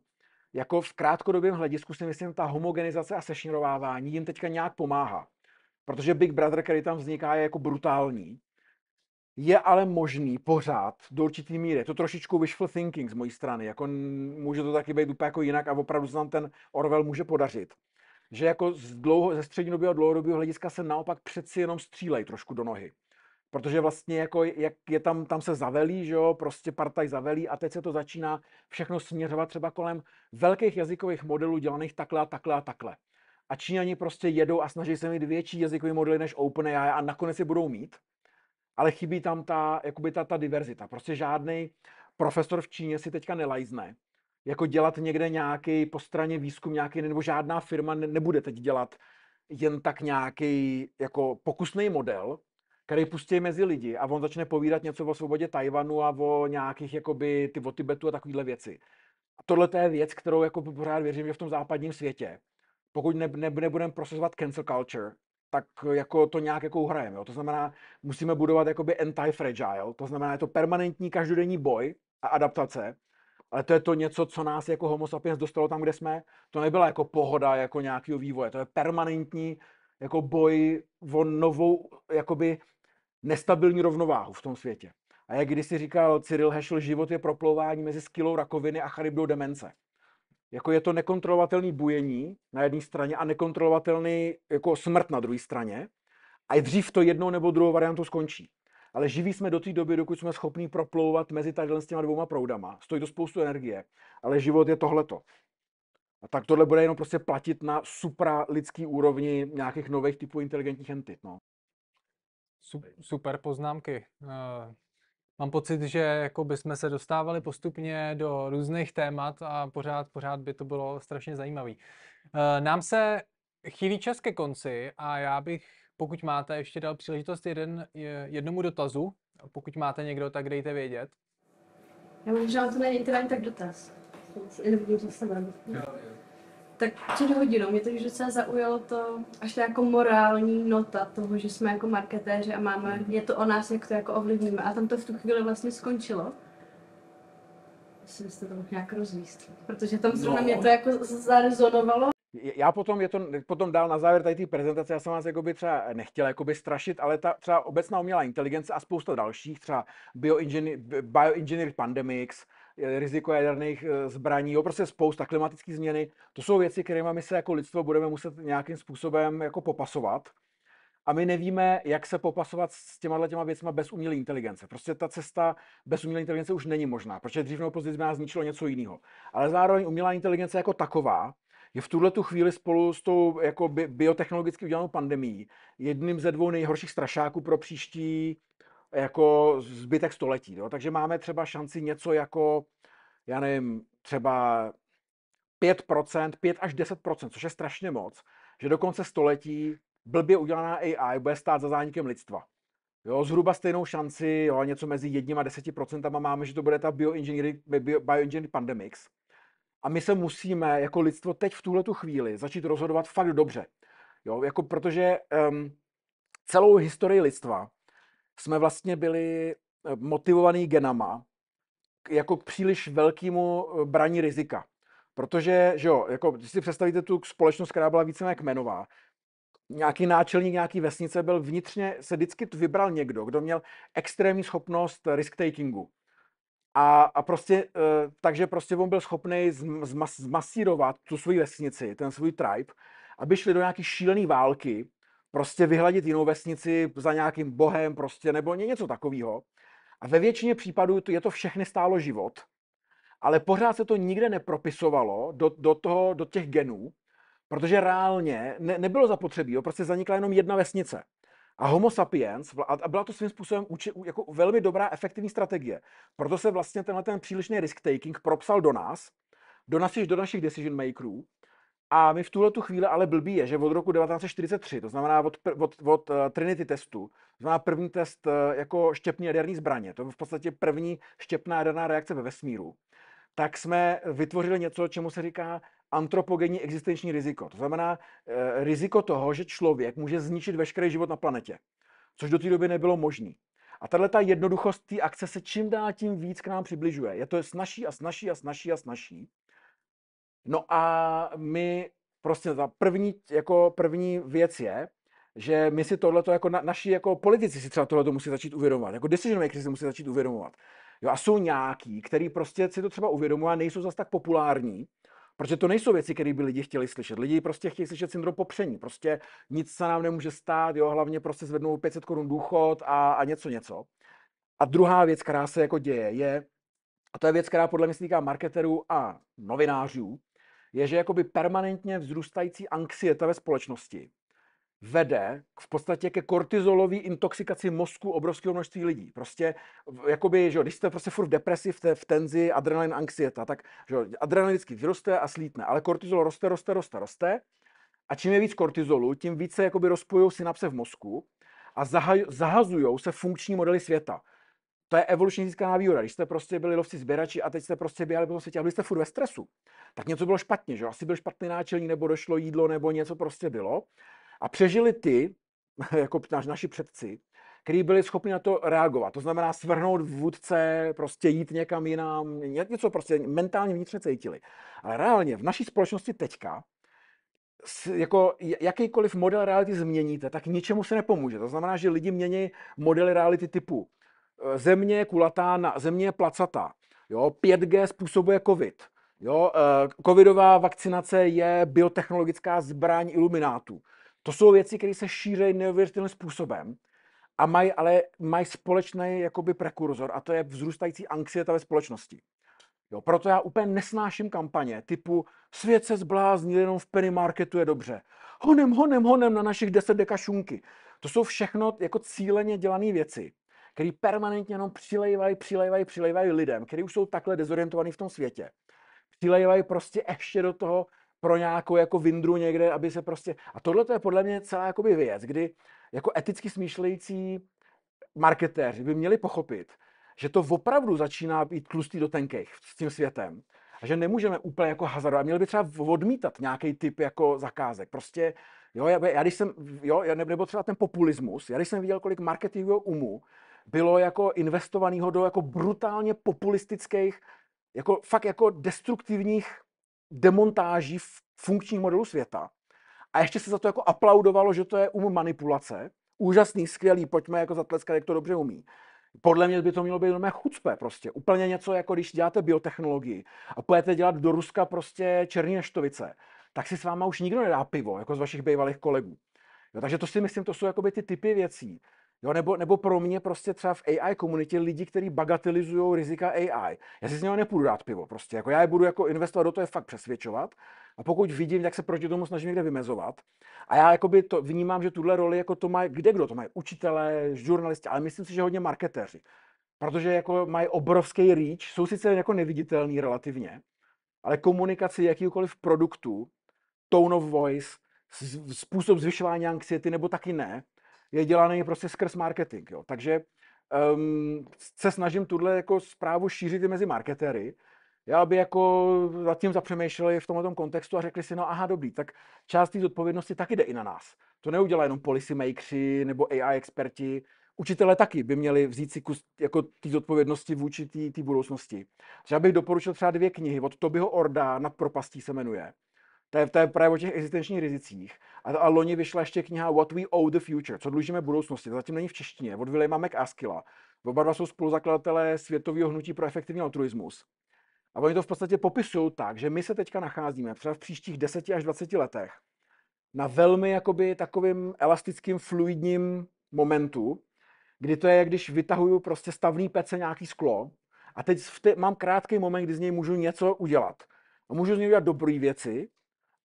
Jako v krátkodobém hledisku si myslím, ta homogenizace a sešněrovávání jim teďka nějak pomáhá protože Big Brother, který tam vzniká, je jako brutální. Je ale možný pořád do určitý míry. Je to trošičku wishful thinking z mojí strany. Jako může to taky být úplně jako jinak a opravdu se nám ten Orwell může podařit. Že jako z dlouho, ze střednědobého a dlouhodobého hlediska se naopak přeci jenom střílej trošku do nohy. Protože vlastně jako jak je tam, tam se zavelí, že jo, prostě partaj zavelí a teď se to začíná všechno směřovat třeba kolem velkých jazykových modelů dělaných takhle a takhle a takhle a Číňani prostě jedou a snaží se mít větší jazykový modely než OpenAI a nakonec je budou mít, ale chybí tam ta, jakoby ta, ta diverzita. Prostě žádný profesor v Číně si teďka nelajzne, jako dělat někde nějaký po straně výzkum nějaký, nebo žádná firma ne, nebude teď dělat jen tak nějaký jako pokusný model, který pustí mezi lidi a on začne povídat něco o svobodě Tajvanu a o nějakých jakoby ty o Tibetu a takovéhle věci. A tohle je věc, kterou jako pořád věřím, že v tom západním světě pokud ne, ne, nebudeme procesovat cancel culture, tak eh, jako to nějak jako uhrajeme. Jo? To znamená, musíme budovat jakoby anti-fragile, to znamená, je to permanentní každodenní boj a adaptace, ale to je to něco, co nás jako homo sapiens dostalo tam, kde jsme. To nebyla jako pohoda jako nějakého vývoje, to je permanentní jako boj o novou jakoby nestabilní rovnováhu v tom světě. A jak kdysi říkal Cyril Heschel, život je proplouvání mezi skylou rakoviny a charybdou demence jako je to nekontrolovatelný bujení na jedné straně a nekontrolovatelný jako smrt na druhé straně. A dřív to jednou nebo druhou variantu skončí. Ale živí jsme do té doby, dokud jsme schopni proplouvat mezi tady s těma dvouma proudama. Stojí to spoustu energie, ale život je tohleto. A tak tohle bude jenom prostě platit na supra lidský úrovni nějakých nových typů inteligentních entit. No. Super poznámky. Eh, mám pocit, že jako bychom se dostávali postupně do různých témat a pořád, pořád by to bylo strašně zajímavé. Eh, nám se chýlí čas ke konci a já bych, pokud máte, ještě dal příležitost jeden, jednomu dotazu. Pokud máte někdo, tak dejte vědět. Já možná to není teda tak dotaz tak před hodinou mě už docela zaujalo to, až to jako morální nota toho, že jsme jako marketéři a máme, mhm. je to o nás, jak to jako ovlivníme. A tam to v tu chvíli vlastně skončilo. Jestli byste to mohl nějak rozvíst, protože tam zrovna no. mě to jako zarezonovalo. Já potom, je to, potom dál na závěr tady té prezentace, já jsem vás jakoby třeba nechtěl jakoby strašit, ale ta třeba obecná umělá inteligence a spousta dalších, třeba bioengineered bio pandemics, riziko jaderných eh, zbraní, jo, prostě spousta klimatické změny. To jsou věci, kterými my se jako lidstvo budeme muset nějakým způsobem jako popasovat. A my nevíme, jak se popasovat s těma těma věcma bez umělé inteligence. Prostě ta cesta bez umělé inteligence už není možná, protože dřív nebo později nás zničilo něco jiného. Ale zároveň umělá inteligence jako taková je v tuhle tu chvíli spolu s tou jako bi- biotechnologicky udělanou pandemí jedním ze dvou nejhorších strašáků pro příští jako zbytek století. Jo? No. Takže máme třeba šanci něco jako, já nevím, třeba 5%, 5 až 10%, což je strašně moc, že do konce století blbě udělaná AI bude stát za zánikem lidstva. Jo, zhruba stejnou šanci, jo, něco mezi 1 a 10% máme, že to bude ta bioengineering, bio, bioengineering pandemics. A my se musíme jako lidstvo teď v tuhletu chvíli začít rozhodovat fakt dobře. Jo, jako protože um, celou historii lidstva jsme vlastně byli eh, motivovaný genama jako k příliš velkému eh, braní rizika. Protože, že jo, jako, když si představíte tu společnost, která byla víceméně kmenová, nějaký náčelník nějaký vesnice byl vnitřně, se vždycky vybral někdo, kdo měl extrémní schopnost risk-takingu. A, a prostě, eh, takže prostě on byl schopný zmas, zmasírovat tu svoji vesnici, ten svůj tribe, aby šli do nějaký šílené války, prostě vyhladit jinou vesnici za nějakým bohem prostě nebo něco takového. A ve většině případů je to všechny stálo život, ale pořád se to nikde nepropisovalo do, do, toho, do těch genů, protože reálně ne, nebylo zapotřebí, jo, prostě zanikla jenom jedna vesnice. A Homo sapiens, a byla to svým způsobem uči, jako velmi dobrá, efektivní strategie. Proto se vlastně tenhle ten přílišný risk-taking propsal do nás, do, našich, do našich decision makerů a my v tuhle tu chvíli ale blbý je, že od roku 1943, to znamená od, od, od eh, Trinity testu, to znamená první test eh, jako štěpní jaderní zbraně, to je v podstatě první štěpná jaderná reakce ve vesmíru, tak jsme vytvořili něco, čemu se říká antropogenní existenční riziko. To znamená eh, riziko toho, že člověk může zničit veškerý život na planetě, což do té doby nebylo možné. A tahle ta jednoduchost té akce se čím dál tím víc k nám přibližuje. Je to snažší a snažší a snažší a snažší. No a my prostě ta první, jako první věc je, že my si tohle jako na, naši jako politici si třeba to musí začít uvědomovat, jako decision makers si musí začít uvědomovat. Jo, a jsou nějaký, který prostě si to třeba uvědomují a nejsou zas tak populární, protože to nejsou věci, které by lidi chtěli slyšet. Lidi prostě chtějí slyšet syndrom popření, prostě nic se nám nemůže stát, jo, hlavně prostě zvednou 500 korun důchod a, a něco, něco. A druhá věc, která se jako děje, je, a to je věc, která podle mě se týká marketerů a novinářů, je, že jakoby permanentně vzrůstající anxieta ve společnosti vede v podstatě ke kortizolové intoxikaci mozku obrovského množství lidí. Prostě, jakoby, že jo, když jste prostě furt v depresi, v, v tenzi, adrenalin, anxieta, tak že jo, adrenalin vždycky vyroste a slítne, ale kortizol roste, roste, roste, roste. A čím je víc kortizolu, tím více jakoby rozpojují synapse v mozku a zahaj, zahazují se funkční modely světa. To je evolučně získaná výhoda. Když jste prostě byli lovci sběrači a teď jste prostě běhali po tom světě a byli jste furt ve stresu, tak něco bylo špatně, že asi byl špatný náčelník, nebo došlo jídlo, nebo něco prostě bylo. A přežili ty, jako naši předci, kteří byli schopni na to reagovat. To znamená svrhnout vůdce, prostě jít někam jinam, něco prostě mentálně vnitřně cítili. Ale reálně v naší společnosti teďka, jako jakýkoliv model reality změníte, tak ničemu se nepomůže. To znamená, že lidi mění modely reality typu Eh, země je kulatá, na, země je placatá. Jo, 5G způsobuje covid. Jo, eh, covidová vakcinace je biotechnologická zbraň iluminátů. To jsou věci, které se šířejí neuvěřitelným způsobem a mají, ale mají společný jakoby prekurzor a to je vzrůstající anxieta ve společnosti. Jo, proto já úplně nesnáším kampaně typu svět se zbláznil, jenom v penny marketu je dobře. Honem, honem, honem na našich 10 deka šunky. To jsou všechno jako cíleně dělané věci, který permanentně jenom přilejvají, přilejvají, přilejvají lidem, kteří už jsou takhle dezorientovaní v tom světě. Přilejvají prostě ještě do toho pro nějakou jako vindru někde, aby se prostě... A tohle to je podle mě celá jakoby věc, kdy jako eticky smýšlející marketéři by měli pochopit, že to opravdu začíná být tlustý do tenkých s tím světem. A že nemůžeme úplně jako hazardovat. Měli by třeba odmítat nějaký typ jako zakázek. Prostě, jo, já, já když jsem, jo, nebo třeba ten populismus, já když jsem viděl, kolik marketingového umu bylo jako investovaného do jako brutálně populistických, jako fakt jako destruktivních demontáží funkčních modelů světa. A ještě se za to jako aplaudovalo, že to je um manipulace. Úžasný, skvělý, pojďme jako zatleskat, jak to dobře umí. Podle mě by to mělo být velmi chucpe prostě. Úplně něco, jako když děláte biotechnologii a pojete dělat do Ruska prostě černý neštovice, tak si s váma už nikdo nedá pivo, jako z vašich bývalých kolegů. Jo, takže to si myslím, to jsou jakoby ty typy věcí, Jo, nebo, nebo pro mě prostě třeba v AI komunitě lidi, kteří bagatelizují rizika AI. Já si z něho nepůjdu dát pivo prostě. Jako já je budu jako investovat do toho je fakt přesvědčovat. A pokud vidím, jak se proti tomu snažím někde vymezovat. A já jakoby to vnímám, že tuhle roli jako to mají, kde kdo to mají, učitelé, žurnalisti, ale myslím si, že hodně marketéři. Protože jako mají obrovský reach, jsou sice jako neviditelný relativně, ale komunikaci jakýkoliv produktu, tone of voice, způsob zvyšování anxiety nebo taky ne, je dělaný prostě skrz marketing. Jo. Takže um, se snažím tuhle jako zprávu šířit i mezi marketéry, já aby jako nad tím zapřemýšleli v tomto kontextu a řekli si, no aha, dobrý, tak část té zodpovědnosti taky jde i na nás. To neudělá jenom policy makersi nebo AI experti, učitelé taky by měli vzít si kus jako té zodpovědnosti vůči té budoucnosti. Já bych doporučil třeba dvě knihy od Tobyho Orda, Nad propastí se jmenuje. To je, to je právě o těch existenčních rizicích. A, a loni vyšla ještě kniha What We Owe the Future, co dlužíme budoucnosti. To zatím není v češtině, od Williama McAskilla. Oba dva jsou spoluzakladatelé Světového hnutí pro efektivní altruismus. A oni to v podstatě popisují tak, že my se teďka nacházíme třeba v příštích 10 až 20 letech na velmi jakoby takovým elastickým, fluidním momentu, kdy to je, jak když vytahuju prostě stavný pece nějaký sklo a teď mám krátký moment, kdy z něj můžu něco udělat. A můžu z něj udělat dobré věci,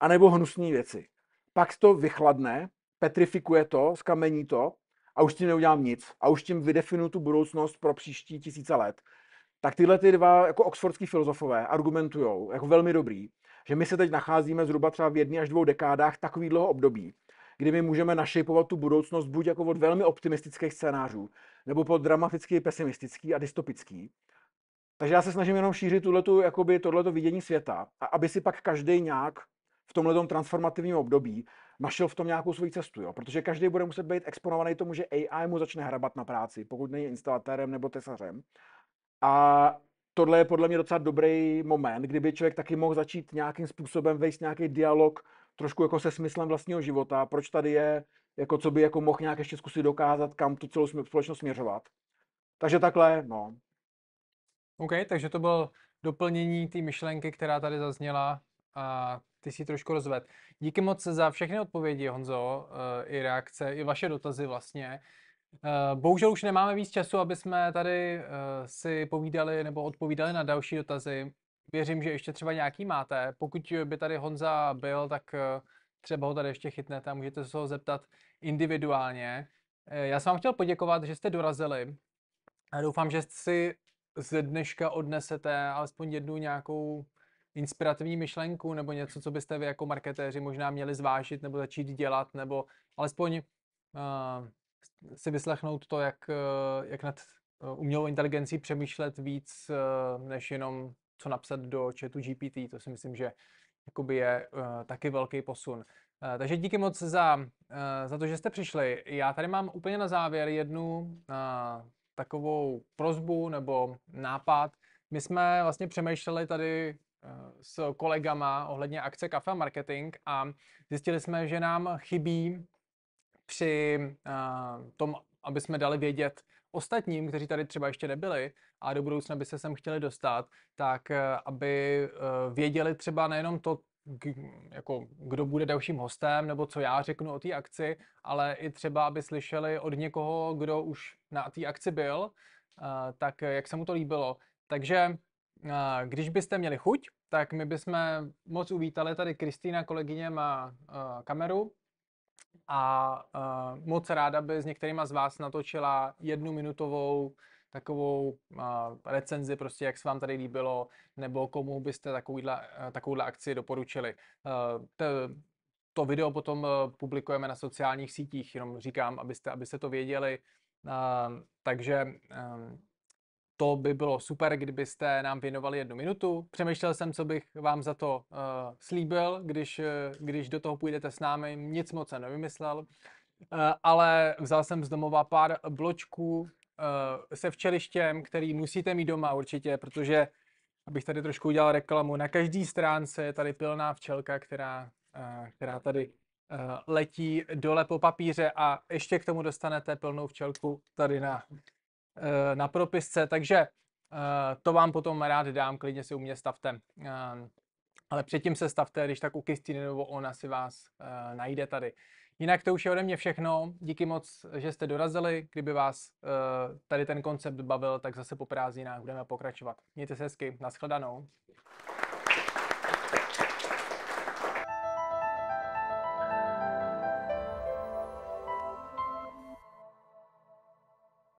anebo hnusné věci. Pak to vychladne, petrifikuje to, skamení to a už tím neudělám nic. A už tím vydefinu tu budoucnost pro příští tisíce let. Tak tyhle ty dva jako oxfordský filozofové argumentují jako velmi dobrý, že my se teď nacházíme zhruba třeba v jedné až dvou dekádách takový dlouho období, kdy my můžeme našipovat tu budoucnost buď jako od velmi optimistických scénářů, nebo pod dramatický, pesimistický a dystopický. Takže já se snažím jenom šířit tuto, jakoby, tohleto vidění světa, a aby si pak každý nějak v tomhle transformativním období našel v tom nějakou svoji cestu, jo? protože každý bude muset být exponovaný tomu, že AI mu začne hrabat na práci, pokud není instalatérem nebo tesařem. A tohle je podle mě docela dobrý moment, kdyby člověk taky mohl začít nějakým způsobem vejít nějaký dialog trošku jako se smyslem vlastního života, proč tady je, jako co by jako mohl nějak ještě zkusit dokázat, kam tu celou společnost směřovat. Takže takhle, no. OK, takže to bylo doplnění té myšlenky, která tady zazněla a ty si trošku rozved. Díky moc za všechny odpovědi, Honzo, eh, i reakce, i vaše dotazy vlastně. Eh, bohužel už nemáme víc času, aby jsme tady eh, si povídali nebo odpovídali na další dotazy. Věřím, že ještě třeba nějaký máte. Pokud by tady Honza byl, tak třeba ho tady ještě chytnete a můžete se ho zeptat individuálně. Já jsem vám chtěl poděkovat, že jste dorazili. A doufám, že si ze dneška odnesete alespoň jednu nějakou inspirativní myšlenku nebo něco, co byste vy jako marketéři možná měli zvážit nebo začít dělat, nebo alespoň uh, si vyslechnout to, jak, uh, jak nad eh, umělou inteligencí přemýšlet víc, uh, než jenom co napsat do chatu GPT. To si myslím, že jakoby je uh, taky velký posun. takže díky moc za, za to, že jste přišli. Já tady mám úplně na závěr jednu uh, takovou prozbu nebo nápad. My jsme vlastně přemýšleli tady s kolegama ohledně akce Kafe a Marketing a zjistili jsme, že nám chybí při eh, tom, aby jsme dali vědět ostatním, kteří tady třeba ještě nebyli a do budoucna by se sem chtěli dostat, tak eh, aby eh, věděli třeba nejenom to, k, jako, kdo bude dalším hostem, nebo co já řeknu o té akci, ale i třeba, aby slyšeli od někoho, kdo už na té akci byl, tak jak se mu to líbilo. Takže když byste měli chuť, tak my bychom moc uvítali tady Kristýna, kolegyně má e, kameru a e, moc ráda by s některýma z vás natočila jednu minutovou takovou e, recenzi, prostě jak se vám tady líbilo, nebo komu byste takovou takovouhle akci doporučili. To, to video potom publikujeme na sociálních sítích, jenom říkám, abyste, abyste to věděli. Takže to by bylo super, kdybyste nám věnovali jednu minutu. Přemýšlel jsem, co bych vám za to uh, slíbil, když, eh, když do toho půjdete s námi. Nic moc jsem nevymyslel, uh, ale vzal jsem z domova pár bločků uh, se včelištěm, který musíte mít doma určitě, protože, abych tady trošku udělal reklamu, na každý stránce je tady pilná včelka, která, uh, která tady uh, letí dole po papíře a ještě k tomu dostanete pilnou včelku tady na Eh, na propisce, takže eh, to vám potom rád dám, klidně si u mě stavte. Eh, ale předtím se stavte, když tak u Kristýny nebo ona si vás najde tady. Jinak to už je ode mě všechno. Díky moc, že jste dorazili. Kdyby vás tady ten koncept bavil, tak zase po prázdninách budeme pokračovat. Mějte se hezky. Naschledanou.